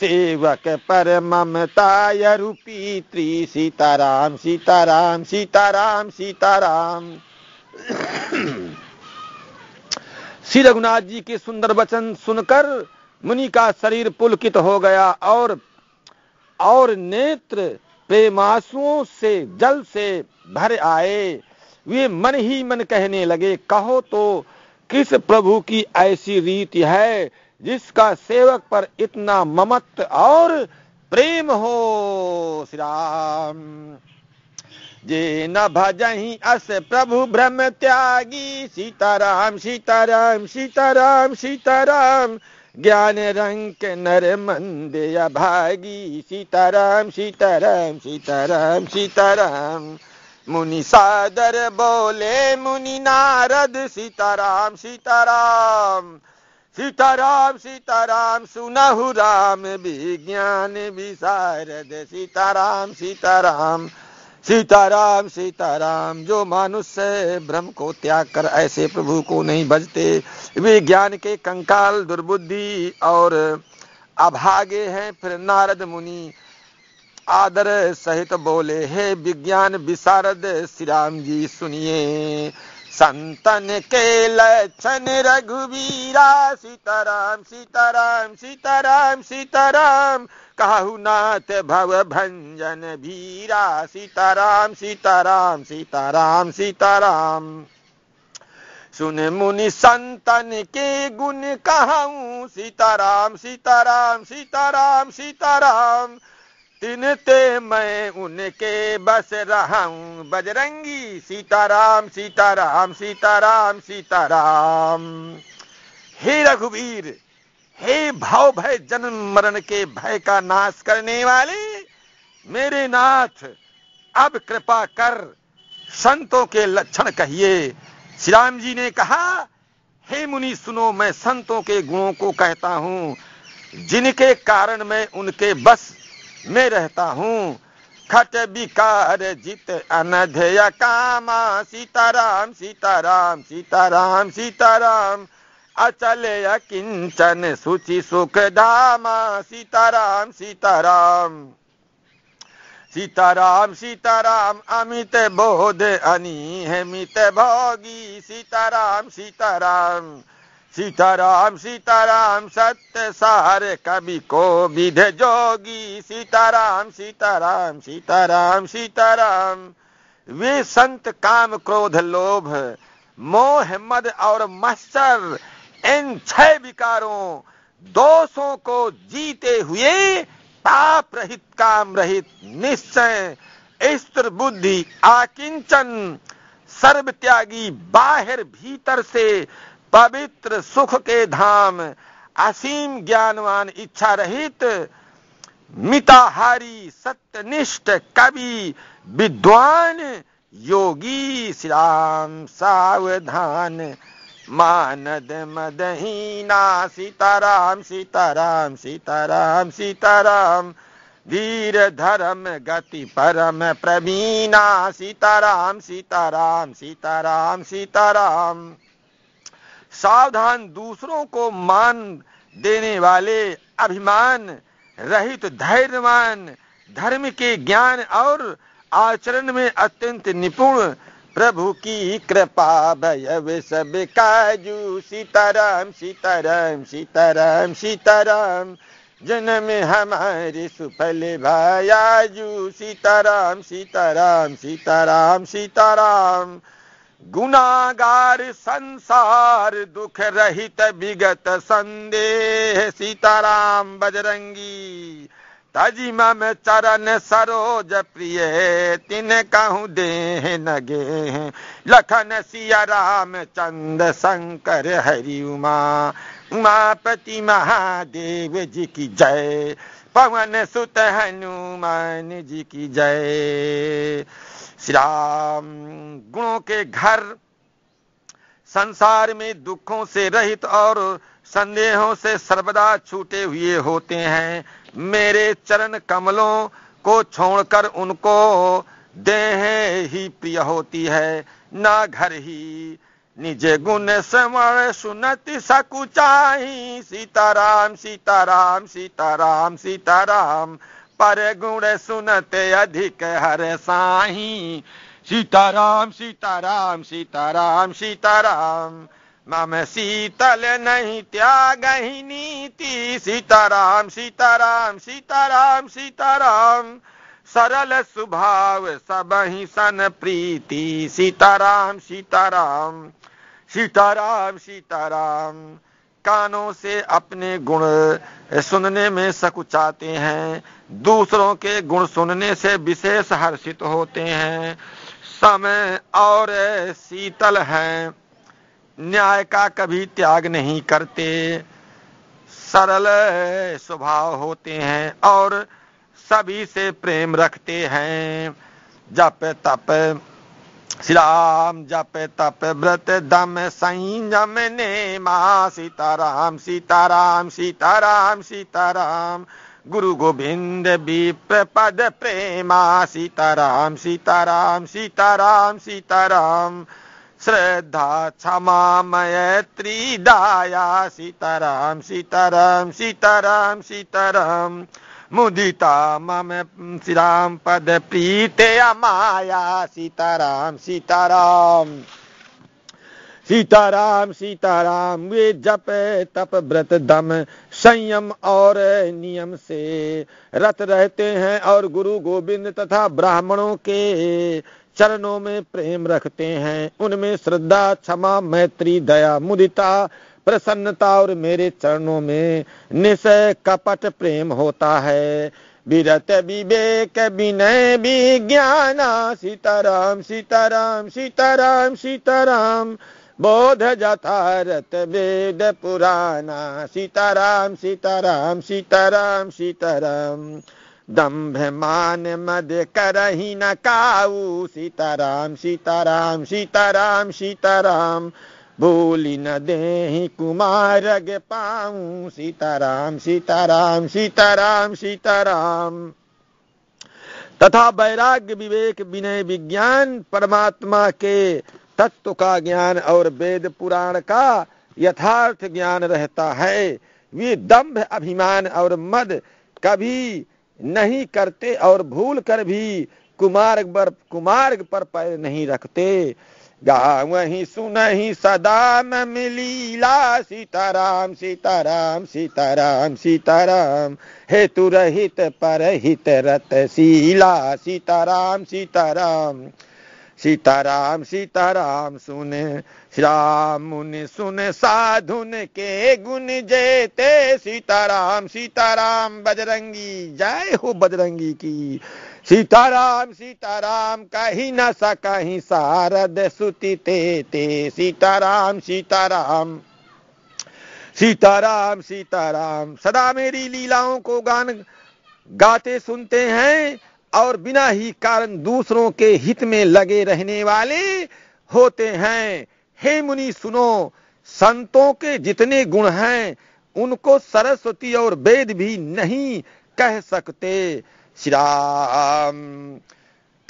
सेवक पर ममताय रूपी त्री सीताराम सीताराम सीताराम सीताराम श्री रघुनाथ जी के सुंदर वचन सुनकर मुनि का शरीर पुलकित हो गया और और नेत्र प्रेमासुओं से जल से भर आए वे मन ही मन कहने लगे कहो तो किस प्रभु की ऐसी रीति है जिसका सेवक पर इतना ममत और प्रेम हो श्री राम जे न भजही अस प्रभु ब्रह्म त्यागी सीताराम सीताराम सीताराम सीताराम ज्ञान रंग नर मंद भागी सीताराम सीताराम सीताराम सीताराम मुनि सादर बोले मुनि नारद सीताराम सीताराम सीताराम सीताराम सुनहु राम विज्ञान विशारद सीताराम सीताराम, सीताराम सीताराम सीताराम जो मानुष्य भ्रम को त्याग कर ऐसे प्रभु को नहीं भजते वे ज्ञान के कंकाल दुर्बुद्धि और अभागे हैं फिर नारद मुनि आदर सहित बोले हे विज्ञान विशारद श्री राम जी सुनिए संतन के लक्षण रघुवीरा सीताराम सीताराम सीताराम सीताराम कहु नाथ भव भंजन भीरा सीताराम सीताराम सीताराम सीताराम सुन मुनि संतन के गुण कहूँ सीताराम सीताराम सीताराम सीताराम ते मैं उनके बस रहूं बजरंगी सीताराम सीताराम सीताराम सीताराम हे रघुवीर हे भाव भय जन्म मरण के भय का नाश करने वाले मेरे नाथ अब कृपा कर संतों के लक्षण कहिए श्री राम जी ने कहा हे मुनि सुनो मैं संतों के गुणों को कहता हूं जिनके कारण मैं उनके बस में रहता हूं खट विकार जित अनध्य कामा सीताराम सीताराम सीताराम सीताराम सीता अचल किंचन सुचि सुख धामा सीताराम सीताराम सीताराम सीताराम अमित बोध अनी है मित भोगी सीताराम सीताराम सीताराम सीताराम सत्य सार कवि को विध जोगी सीताराम सीताराम सीताराम सीताराम वे संत काम क्रोध लोभ मोह मद और मत्सर इन छह विकारों दोषों को जीते हुए पाप रहित काम रहित निश्चय स्त्र बुद्धि आकिंचन सर्व त्यागी बाहर भीतर से पवित्र सुख के धाम असीम ज्ञानवान इच्छा रहित मिताहारी सत्यनिष्ठ कवि विद्वान योगी श्री राम सावधान मानद मदहीना सीताराम सीताराम सीताराम सीताराम धीर धर्म गति परम प्रवीणा सीताराम सीताराम सीताराम सीताराम सावधान दूसरों को मान देने वाले अभिमान रहित धैर्यवान धर्म के ज्ञान और आचरण में अत्यंत निपुण प्रभु की कृपा भयव सब काजू सीताराम सीताराम सीताराम सीताराम जन्म हमारे सुफल भायाजू सीताराम सीताराम सीताराम सीताराम गुनागार संसार दुख रहित विगत संदेह सीताराम बजरंगी ताजीमा में चरण सरोज प्रिय तिन कहूँ दे नगे लखन सिया राम चंद शंकर हरि उमा उमा पति महादेव जी की जय पवन सुत हनुमान जी की जय श्री राम गुणों के घर संसार में दुखों से रहित और संदेहों से सर्वदा छूटे हुए होते हैं मेरे चरण कमलों को छोड़कर उनको देह ही प्रिय होती है ना घर ही निजे गुण समय सुनति सकुचाई सीताराम सीताराम सीताराम सीताराम पर गुण सुनते अधिक हर साई सीताराम सीताराम सीताराम सीताराम, सीताराम मम शीतल नहीं त्यागही नीति सीताराम सीताराम सीताराम सीताराम सरल स्वभाव सब ही सन प्रीति सीताराम सीताराम सीताराम सीताराम कानों से अपने गुण सुनने में सकुचाते हैं दूसरों के गुण सुनने से विशेष हर्षित होते हैं समय और शीतल है न्याय का कभी त्याग नहीं करते सरल स्वभाव होते हैं और सभी से प्रेम रखते हैं जप तप श्री राम जप तप व्रत दम संयम ने मा सीताराम सीताराम सीताराम सीताराम गुरु गोविंद भी पद प्रेमा सीताराम सीताराम सीताराम सीताराम, सीताराम श्रद्धा क्षमा मैत्रीदाया सीताराम सीताराम सीताराम सीताराम मुदिता मम राम पद प्रीतया माया सीताराम सीताराम सीताराम सीताराम वे जप तप व्रत दम संयम और नियम से रत रहते हैं और गुरु गोविंद तथा ब्राह्मणों के चरणों में प्रेम रखते हैं उनमें श्रद्धा क्षमा मैत्री दया मुदिता प्रसन्नता और मेरे चरणों में निश कपट प्रेम होता है विरत विवेक विनय ज्ञान सीताराम सीताराम सीताराम सीताराम बोध जथारत वेद पुराना सीताराम सीताराम सीताराम सीताराम मान मद करही न काऊ सीताराम सीताराम सीताराम सीताराम बोली न दे कुमार पाऊ सीताराम सीताराम सीताराम सीताराम तथा वैराग्य विवेक विनय विज्ञान परमात्मा के तत्व का ज्ञान और वेद पुराण का यथार्थ ज्ञान रहता है वे दंभ अभिमान और मद कभी नहीं करते और भूल कर भी कुमार्ग पर कुमार्ग पर पैर नहीं रखते वही सुन ही सदा न मिलीला सीताराम सीताराम सीताराम सीताराम हेतु रहित पर हित रत सीला सीताराम सीताराम सीताराम सीताराम सुन राम मुन सुन साधुन के गुण जेते सीताराम सीताराम बजरंगी जय हो बजरंगी की सीताराम सीताराम कहीं न सा कहीं सारद सुति ते ते सीताराम सीताराम सीताराम सीताराम सदा मेरी लीलाओं को गान गाते सुनते हैं और बिना ही कारण दूसरों के हित में लगे रहने वाले होते हैं हे मुनि सुनो संतों के जितने गुण हैं उनको सरस्वती और वेद भी नहीं कह सकते श्री राम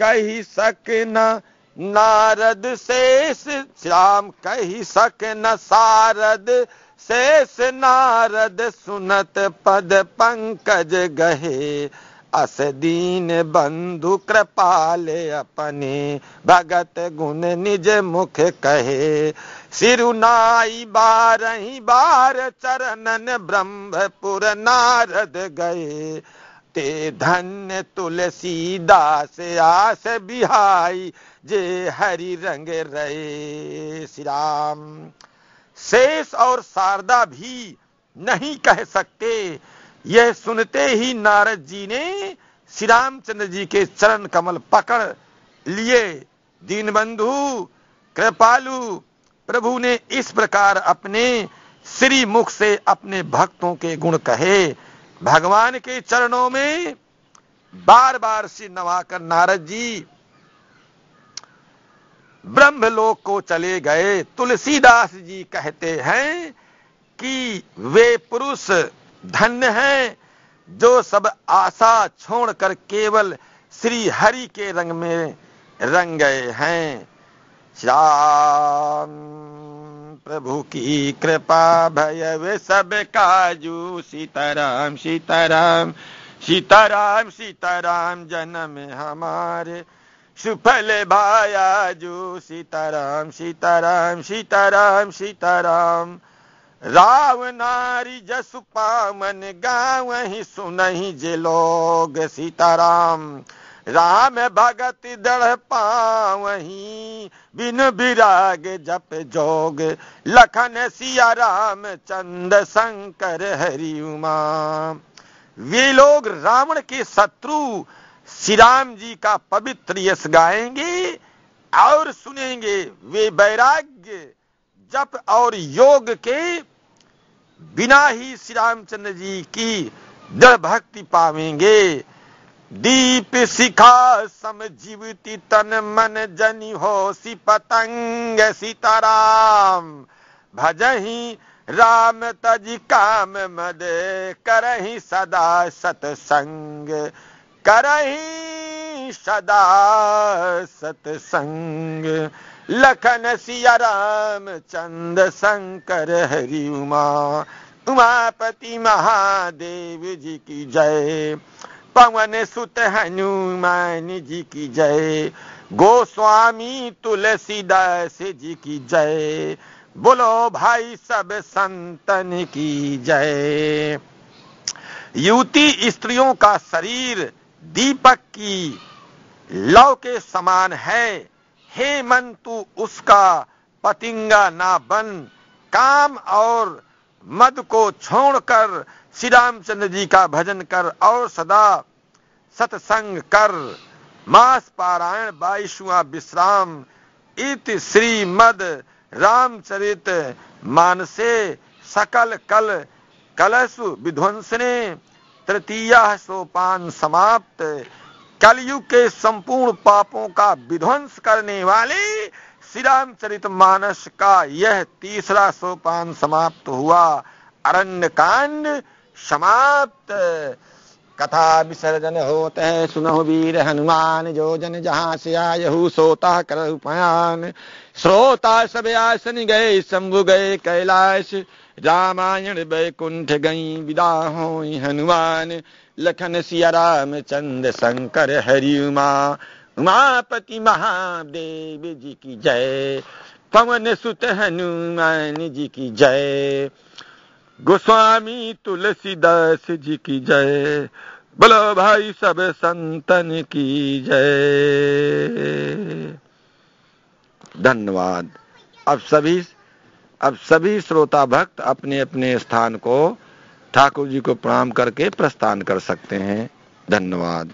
कही सकना नारद शेष श्याम कही सक न सारद शेष नारद सुनत पद पंकज गहे अस दीन बंधु कृपाल अपने भगत गुण निज मुख कहे सिरुनाई बार ही बार चरणन ब्रह्मपुर नारद गए ते धन्य तुलसीदास आस बिहाई जे हरि रंग रहे श्री राम शेष और शारदा भी नहीं कह सकते यह सुनते ही नारद जी ने श्री रामचंद्र जी के चरण कमल पकड़ लिए दीनबंधु कृपालु प्रभु ने इस प्रकार अपने श्री मुख से अपने भक्तों के गुण कहे भगवान के चरणों में बार बार श्री नवाकर नारद जी ब्रह्मलोक को चले गए तुलसीदास जी कहते हैं कि वे पुरुष धन्य है जो सब आशा छोड़कर केवल श्री हरि के रंग में रंग गए हैं श्याम प्रभु की कृपा भय सब काजू सीताराम सीताराम सीताराम सीताराम जन्म हमारे सुफल भाया जो सीताराम सीताराम सीताराम सीताराम राव नारी जस पामन सुन ही सुनही जे लोग सीताराम राम भगत दड़ पावही बिन विराग जप जोग लखन सिया राम चंद शंकर हरि उमा वे लोग रावण के शत्रु श्री राम जी का पवित्र यश गाएंगे और सुनेंगे वे वैराग्य जप और योग के बिना ही श्री रामचंद्र जी की दृढ़ भक्ति पावेंगे दीप शिखा जीवती तन मन जनी हो सी पतंग सीताराम भजही राम तज काम मद करही सदा सतसंग करही सदा सतसंग लखन सिया राम चंद शंकर हरि उमा उमापति महादेव जी की जय पवन सुत हनुमान जी की जय गोस्वामी तुलसीदास जी की जय बोलो भाई सब संतन की जय युवती स्त्रियों का शरीर दीपक की लौ के समान है मन तू उसका पतिंगा ना बन काम और मद को छोड़कर श्री रामचंद्र जी का भजन कर और सदा सत्संग कर मास पारायण बाईसवा विश्राम इत श्री मद रामचरित मानसे सकल कल कलश विध्वंसने तृतीय सोपान समाप्त कलयुग के संपूर्ण पापों का विध्वंस करने वाले श्री रामचरित मानस का यह तीसरा सोपान समाप्त हुआ अरण्य कांड समाप्त कथा विसर्जन होते हैं सुनो वीर हनुमान जो जन जहाँ से आयहु सोता कर उपयान श्रोता सब आसन गए शंभु गए कैलाश रामायण वैकुंठ गई विदा हो हनुमान लखन सिया राम चंद्र शंकर हरि उमा उमापति महादेव जी की जय पवन सुत हनुमान जी की जय गोस्वामी तुलसीदास जी की जय बोलो भाई सब संतन की जय धन्यवाद अब सभी अब सभी श्रोता भक्त अपने अपने स्थान को ठाकुर जी को प्रणाम करके प्रस्थान कर सकते हैं धन्यवाद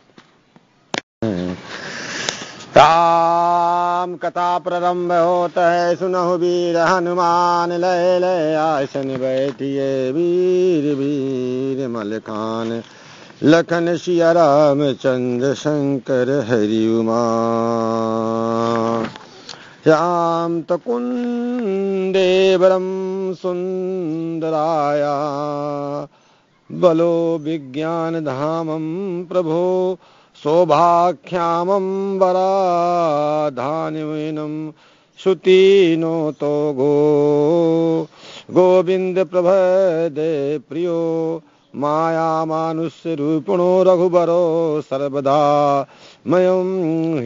राम कथा प्रारंभ होता है सुनहु वीर हनुमान लय लय आसन बैठिए वीर वीर मलखान लखन शिया राम चंद्र शंकर हरि उमा शान्तकुन्दे बलं सुन्दराय बलो विज्ञानधामं प्रभो शोभाख्यामं वराधानिनं श्रुतिनोतो गो गोविन्दप्रभदे प्रियो मायामानुष्यरूपिणो रघुबरो सर्वदा मयं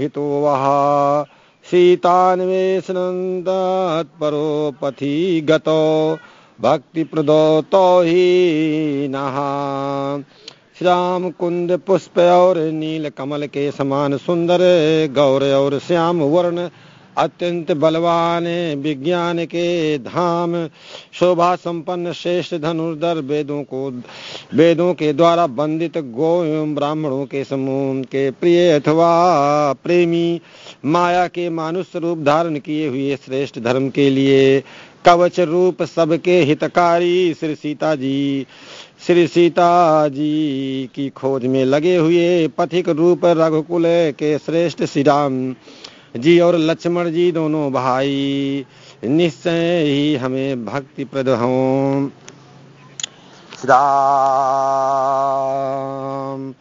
हितो वहा सीतान्वेषणन्तात्परोपथि गतो भक्तिप्रदो तौहीनः श्याम कुंद पुष्प और नील कमल के समान सुंदर गौर और श्याम वर्ण अत्यंत बलवान विज्ञान के धाम शोभा संपन्न श्रेष्ठ धनुर्धर वेदों को वेदों के द्वारा बंदित गो ब्राह्मणों के समूह के प्रिय अथवा प्रेमी माया के मानुष रूप धारण किए हुए श्रेष्ठ धर्म के लिए कवच रूप सबके हितकारी श्री सीता जी श्री सीता जी की खोज में लगे हुए पथिक रूप रघुकुल के श्रेष्ठ श्री राम जी और लक्ष्मण जी दोनों भाई निश्चय ही हमें भक्ति प्रद हों राम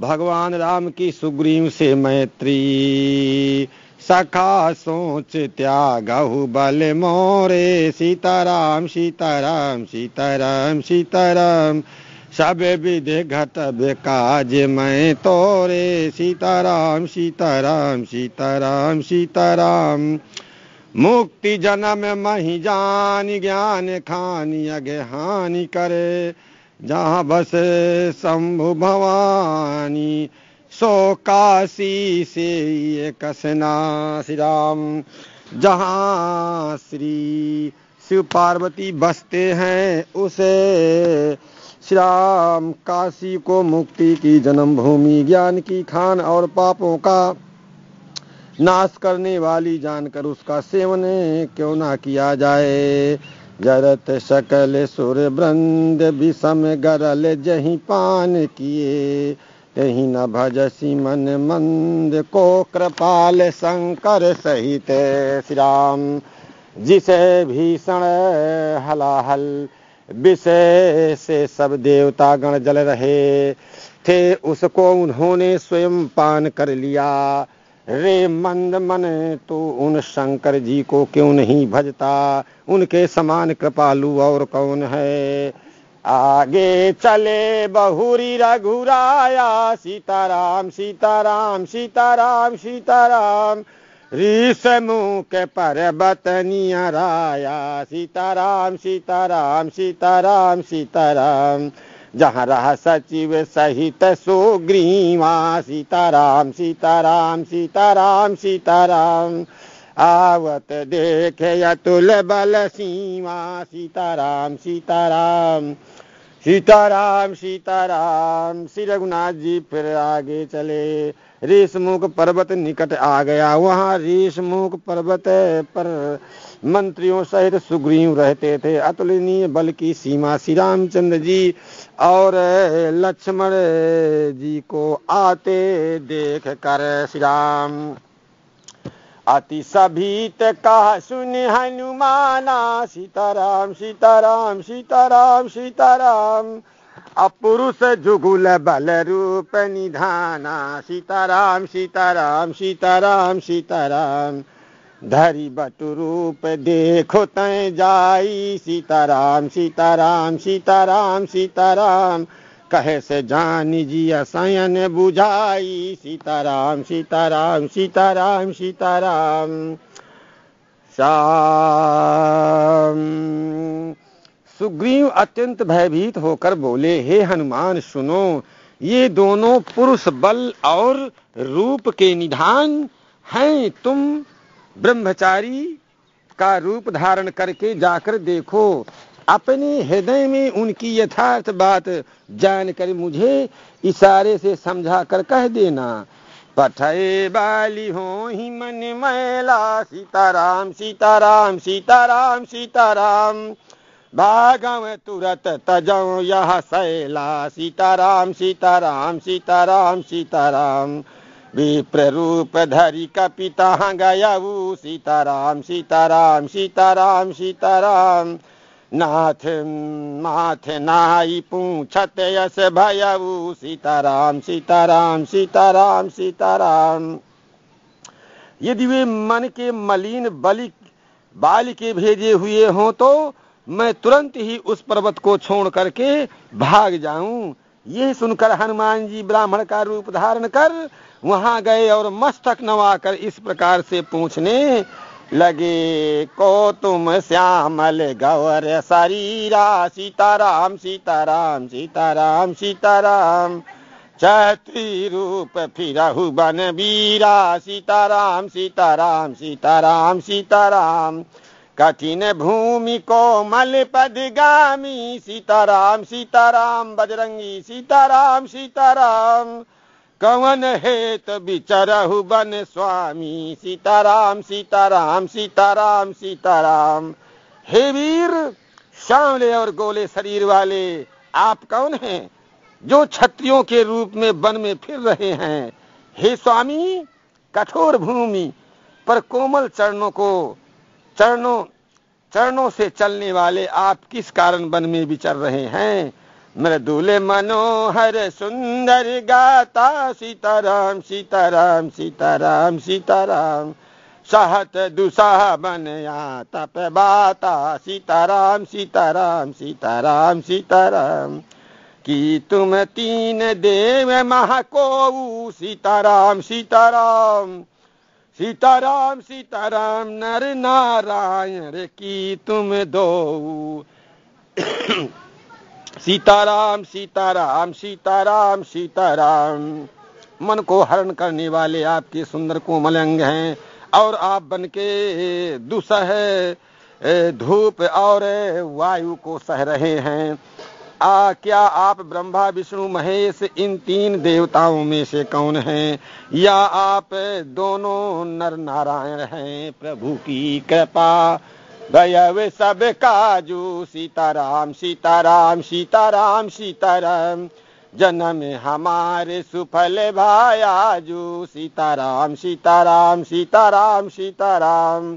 भगवान राम की सुग्रीव से मैत्री सखा सोच त्यागहु बल मोरे सीताराम सीताराम सीताराम सीताराम सब विधि घट काज मैं तोरे सीताराम सीताराम सीताराम सीताराम मुक्ति जन्म मही जान ज्ञान खानी अगे हानि करे जहाँ बसे शंभु भवानी सो काशी से ये कसना श्री राम जहाँ श्री शिव पार्वती बसते हैं उसे श्री राम काशी को मुक्ति की जन्मभूमि ज्ञान की खान और पापों का नाश करने वाली जानकर उसका सेवन क्यों ना किया जाए जरत सकल सुर ब्रंद विषम गरल जही पान किए यही न भजसी मन मंद को कृपाल शंकर सहित श्री राम जिसे भीषण हलाहल विषय से सब देवता गण जल रहे थे उसको उन्होंने स्वयं पान कर लिया रे मंद मन तो उन शंकर जी को क्यों नहीं भजता उनके समान कृपालु और कौन है आगे चले बहुरी रघुराया सीताराम सीताराम सीताराम सीताराम ऋष मुख बतनिया राया सीताराम सीताराम सीताराम सीताराम, सीताराम जहाँ रहा सचिव सहित सो गृहवा सीताराम सीताराम सीताराम सीताराम आवत देखे अतुल बल सीमा सीताराम सीताराम सीताराम सीताराम श्री रघुनाथ जी फिर आगे चले रेशमुख पर्वत निकट आ गया वहाँ रेशमुख पर्वत पर मंत्रियों सहित सुग्रीव रहते थे अतुलनीय बल की सीमा श्री रामचंद्र जी और लक्ष्मण जी को आते देख कर श्री राम अति सभीत कह सुन हनुमाना सीताराम सीताराम सीताराम सीताराम अपुरुष जुगुल बल रूप निधाना सीताराम सीताराम सीताराम सीताराम धरी बटु रूप देखो तय जाई सीताराम सीताराम सीताराम सीताराम कहे से जान जी असयन बुझाई सीताराम सीताराम सीताराम सीताराम श्याम सुग्रीव अत्यंत भयभीत होकर बोले हे हनुमान सुनो ये दोनों पुरुष बल और रूप के निधान हैं तुम ब्रह्मचारी का रूप धारण करके जाकर देखो अपने हृदय में उनकी यथार्थ बात जानकर मुझे इशारे से समझा कर कह देना पठे बाली हो ही मन मैला सीताराम सीताराम सीताराम सीताराम भागव तुरत तजो यह सैला सीताराम सीताराम सीताराम सीताराम प्ररूप धरी कपिता गयाऊ सीताराम सीताराम सीताराम सीताराम नाथ नाथ नाई पूछत यस भयऊ सीताराम सीताराम सीताराम सीताराम यदि वे मन के मलिन बलि बाल के भेजे हुए हों तो मैं तुरंत ही उस पर्वत को छोड़ करके भाग जाऊं यह सुनकर हनुमान जी ब्राह्मण का रूप धारण कर वहां गए और मस्तक नवाकर इस प्रकार से पूछने लगे को तुम श्यामल गौर शरीरा सीताराम सीताराम सीताराम सीताराम चैत्री रूप फिरहु बन बीरा सीताराम सीताराम सीताराम सीताराम कठिन भूमि कोमल गामी सीताराम सीताराम बजरंगी सीताराम सीताराम कवन है तभी चरहु बन स्वामी सीताराम सीताराम सीताराम सीताराम हे वीर श्यामले और गोले शरीर वाले आप कौन हैं जो छत्रियों के रूप में वन में फिर रहे हैं हे स्वामी कठोर भूमि पर कोमल चरणों को चरणों चरणों से चलने वाले आप किस कारण वन में विचर रहे हैं मृदुल मनोहर सुंदर गाता सीताराम सीताराम सीताराम सीताराम सहत दुसाह बन तप बाता सीताराम सीताराम सीताराम सीताराम की तुम तीन देव महाको सीताराम सीताराम सीताराम सीताराम नर नारायण की तुम दो सीताराम सीताराम सीताराम सीताराम मन को हरण करने वाले आपके सुंदर कोमल अंग हैं और आप बन के दुसह धूप और वायु को सह रहे हैं आ, क्या आप ब्रह्मा विष्णु महेश इन तीन देवताओं में से कौन हैं या आप दोनों नर नारायण हैं प्रभु की कृपा दयवे सब काजू सीताराम सीताराम सीताराम सीताराम जन्म हमारे सुफल भाया जू सीताराम सीताराम सीताराम सीताराम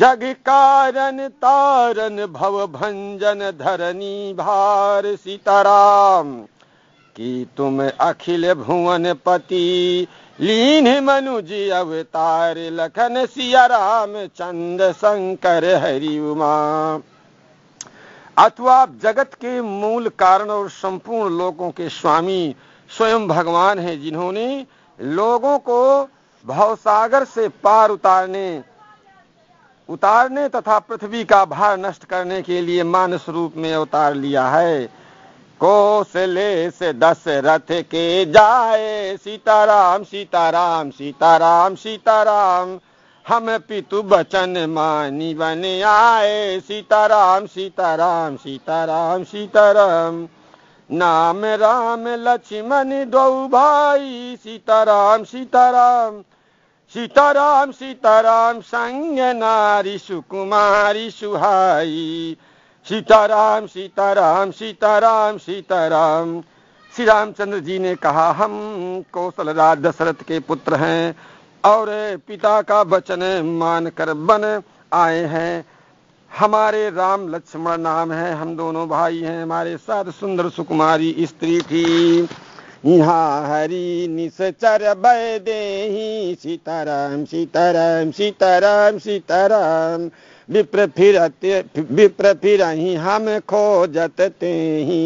जग कारण तारण भव भंजन धरनी भार सीताराम की तुम अखिल भुवन पति लीन मनु जी अवतार लखन सिया राम चंद शंकर हरि उमा अथवा आप जगत के मूल कारण और संपूर्ण लोगों के स्वामी स्वयं भगवान हैं जिन्होंने लोगों को भवसागर से पार उतारने उतारने तथा पृथ्वी का भार नष्ट करने के लिए मानस रूप में अवतार लिया है कोसले से दशरथ के जाए सीताराम सीताराम सीताराम सीताराम हम पितु बचन मानी बन आए सीताराम सीताराम सीताराम सीताराम नाम राम लक्ष्मण दो भाई सीताराम सीताराम सीताराम सीताराम संग नारी सुकुमारी सुहाई सीताराम सीताराम सीताराम सीताराम श्री रामचंद्र जी ने कहा हम कौशलराज दशरथ के पुत्र हैं और पिता का वचन मानकर बन आए हैं हमारे राम लक्ष्मण नाम है हम दोनों भाई हैं हमारे साथ सुंदर सुकुमारी स्त्री थी यहाँ हरि निश्चर बे सीताराम सीताराम सीताराम सीताराम विप्र फिर विप्र फिर हम खो जतते ही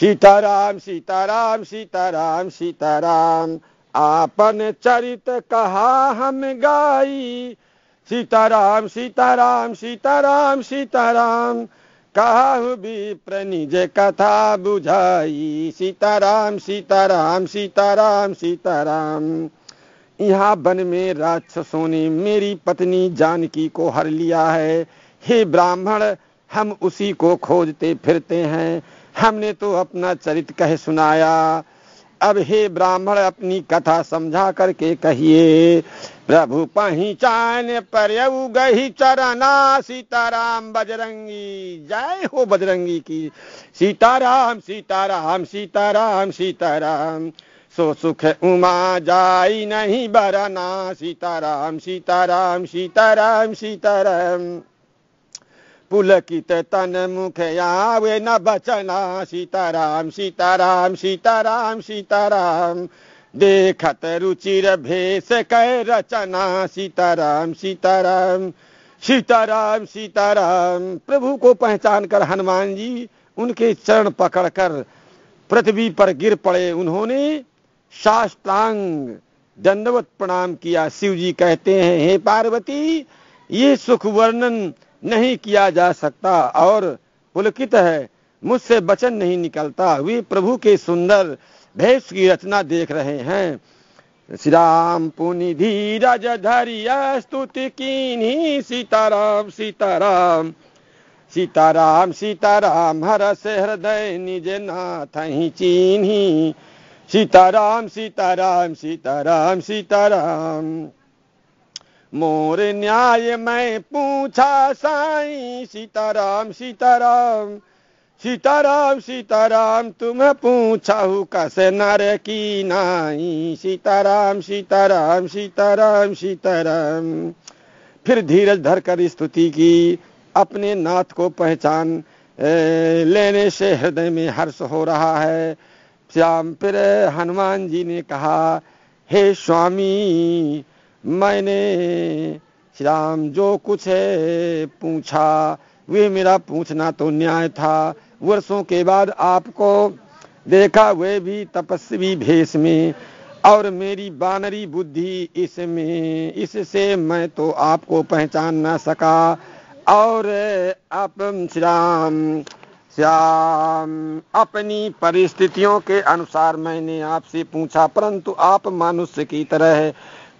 सीताराम सीताराम सीताराम सीताराम आपन चरित कहा हम गाई सीताराम सीताराम सीताराम सीताराम कहा भी प्रणिज कथा बुझाई सीताराम सीताराम सीताराम सीताराम यहाँ बन में राक्षसों ने मेरी पत्नी जानकी को हर लिया है हे ब्राह्मण हम उसी को खोजते फिरते हैं हमने तो अपना चरित कह सुनाया अब हे ब्राह्मण अपनी कथा समझा करके कहिए प्रभु पहचान पर गही चरना सीताराम बजरंगी जय हो बजरंगी की सीताराम सीताराम सीताराम सीताराम, सीताराम सो सुख उमा जाई नहीं बरना सीताराम सीताराम सीताराम सीताराम पुलकित तन मुख आवे न बचना सीताराम सीताराम सीताराम सीताराम देखत रुचिर भेष कै रचना सीताराम सीताराम सीताराम सीताराम प्रभु को पहचान कर हनुमान जी उनके चरण पकड़कर पृथ्वी पर गिर पड़े उन्होंने साष्टांग दंडवत प्रणाम किया शिव जी कहते हैं हे पार्वती ये सुख वर्णन नहीं किया जा सकता और पुलकित है मुझसे वचन नहीं निकलता वे प्रभु के सुंदर भेष की रचना देख रहे हैं श्री राम पुनि धीरज धरिया स्तुति की सीताराम सीताराम सीताराम सीताराम हर से हृदय निज नाथ ही चीन्ही सीताराम सीताराम सीताराम सीताराम मोर न्याय मैं पूछा साई सीताराम सीताराम सीताराम सीताराम तुम्हें पूछा हूँ कस नर की नाई सीताराम सीताराम सीताराम सीताराम फिर धीरज धर कर स्तुति की अपने नाथ को पहचान लेने से हृदय में हर्ष हो रहा है श्याम फिर हनुमान जी ने कहा हे स्वामी मैंने श्री राम जो कुछ है पूछा वे मेरा पूछना तो न्याय था वर्षों के बाद आपको देखा वे भी तपस्वी भेष में और मेरी बानरी बुद्धि इसमें इससे मैं तो आपको पहचान ना सका और आप श्री राम श्याम अपनी परिस्थितियों के अनुसार मैंने आपसे पूछा परंतु आप मनुष्य की तरह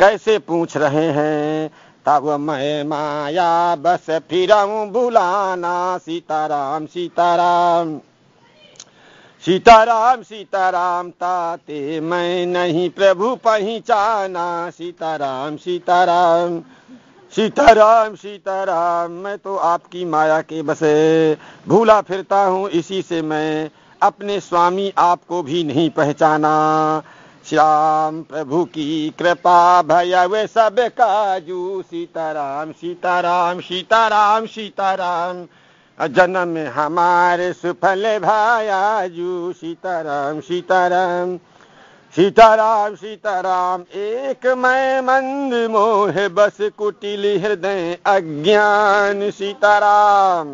कैसे पूछ रहे हैं तब मैं माया बस फिर बुलाना सीताराम सीताराम सीताराम सीताराम ताते मैं नहीं प्रभु पहचाना सीताराम सीताराम सीताराम सीताराम मैं तो आपकी माया के बसे भूला फिरता हूँ इसी से मैं अपने स्वामी आपको भी नहीं पहचाना श्याम प्रभु की कृपा वे सब काजू सीताराम सीताराम सीताराम सीताराम जन्म हमारे सुफल भायाजू सीताराम सीताराम सीताराम सीताराम एक मैं मंद मोह बस कुटिल हृदय अज्ञान सीताराम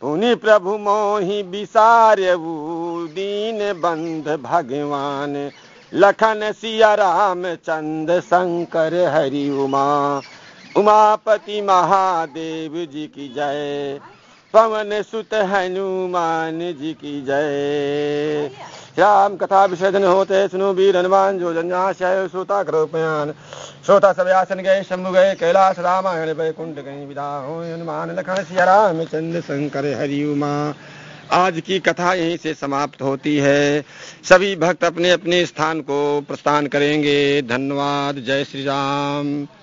पुनि प्रभु मोहि विसारऊ दीन बंध भगवान लखन सिया राम चंद शंकर हरि उमा उमापति महादेव जी की जय पवन सुत हनुमान जी की जय श्याम कथा विसर्जन होते सुनु वीर हनुमान जो जन्याशय श्रोता करो प्रयान श्रोता सब आसन गए शंभु गए कैलाश रामायण वैकुंठ गई विदा हो हनुमान लखन सिया रामचंद्र शंकर हरिउमा आज की कथा यहीं से समाप्त होती है सभी भक्त अपने अपने स्थान को प्रस्थान करेंगे धन्यवाद जय श्री राम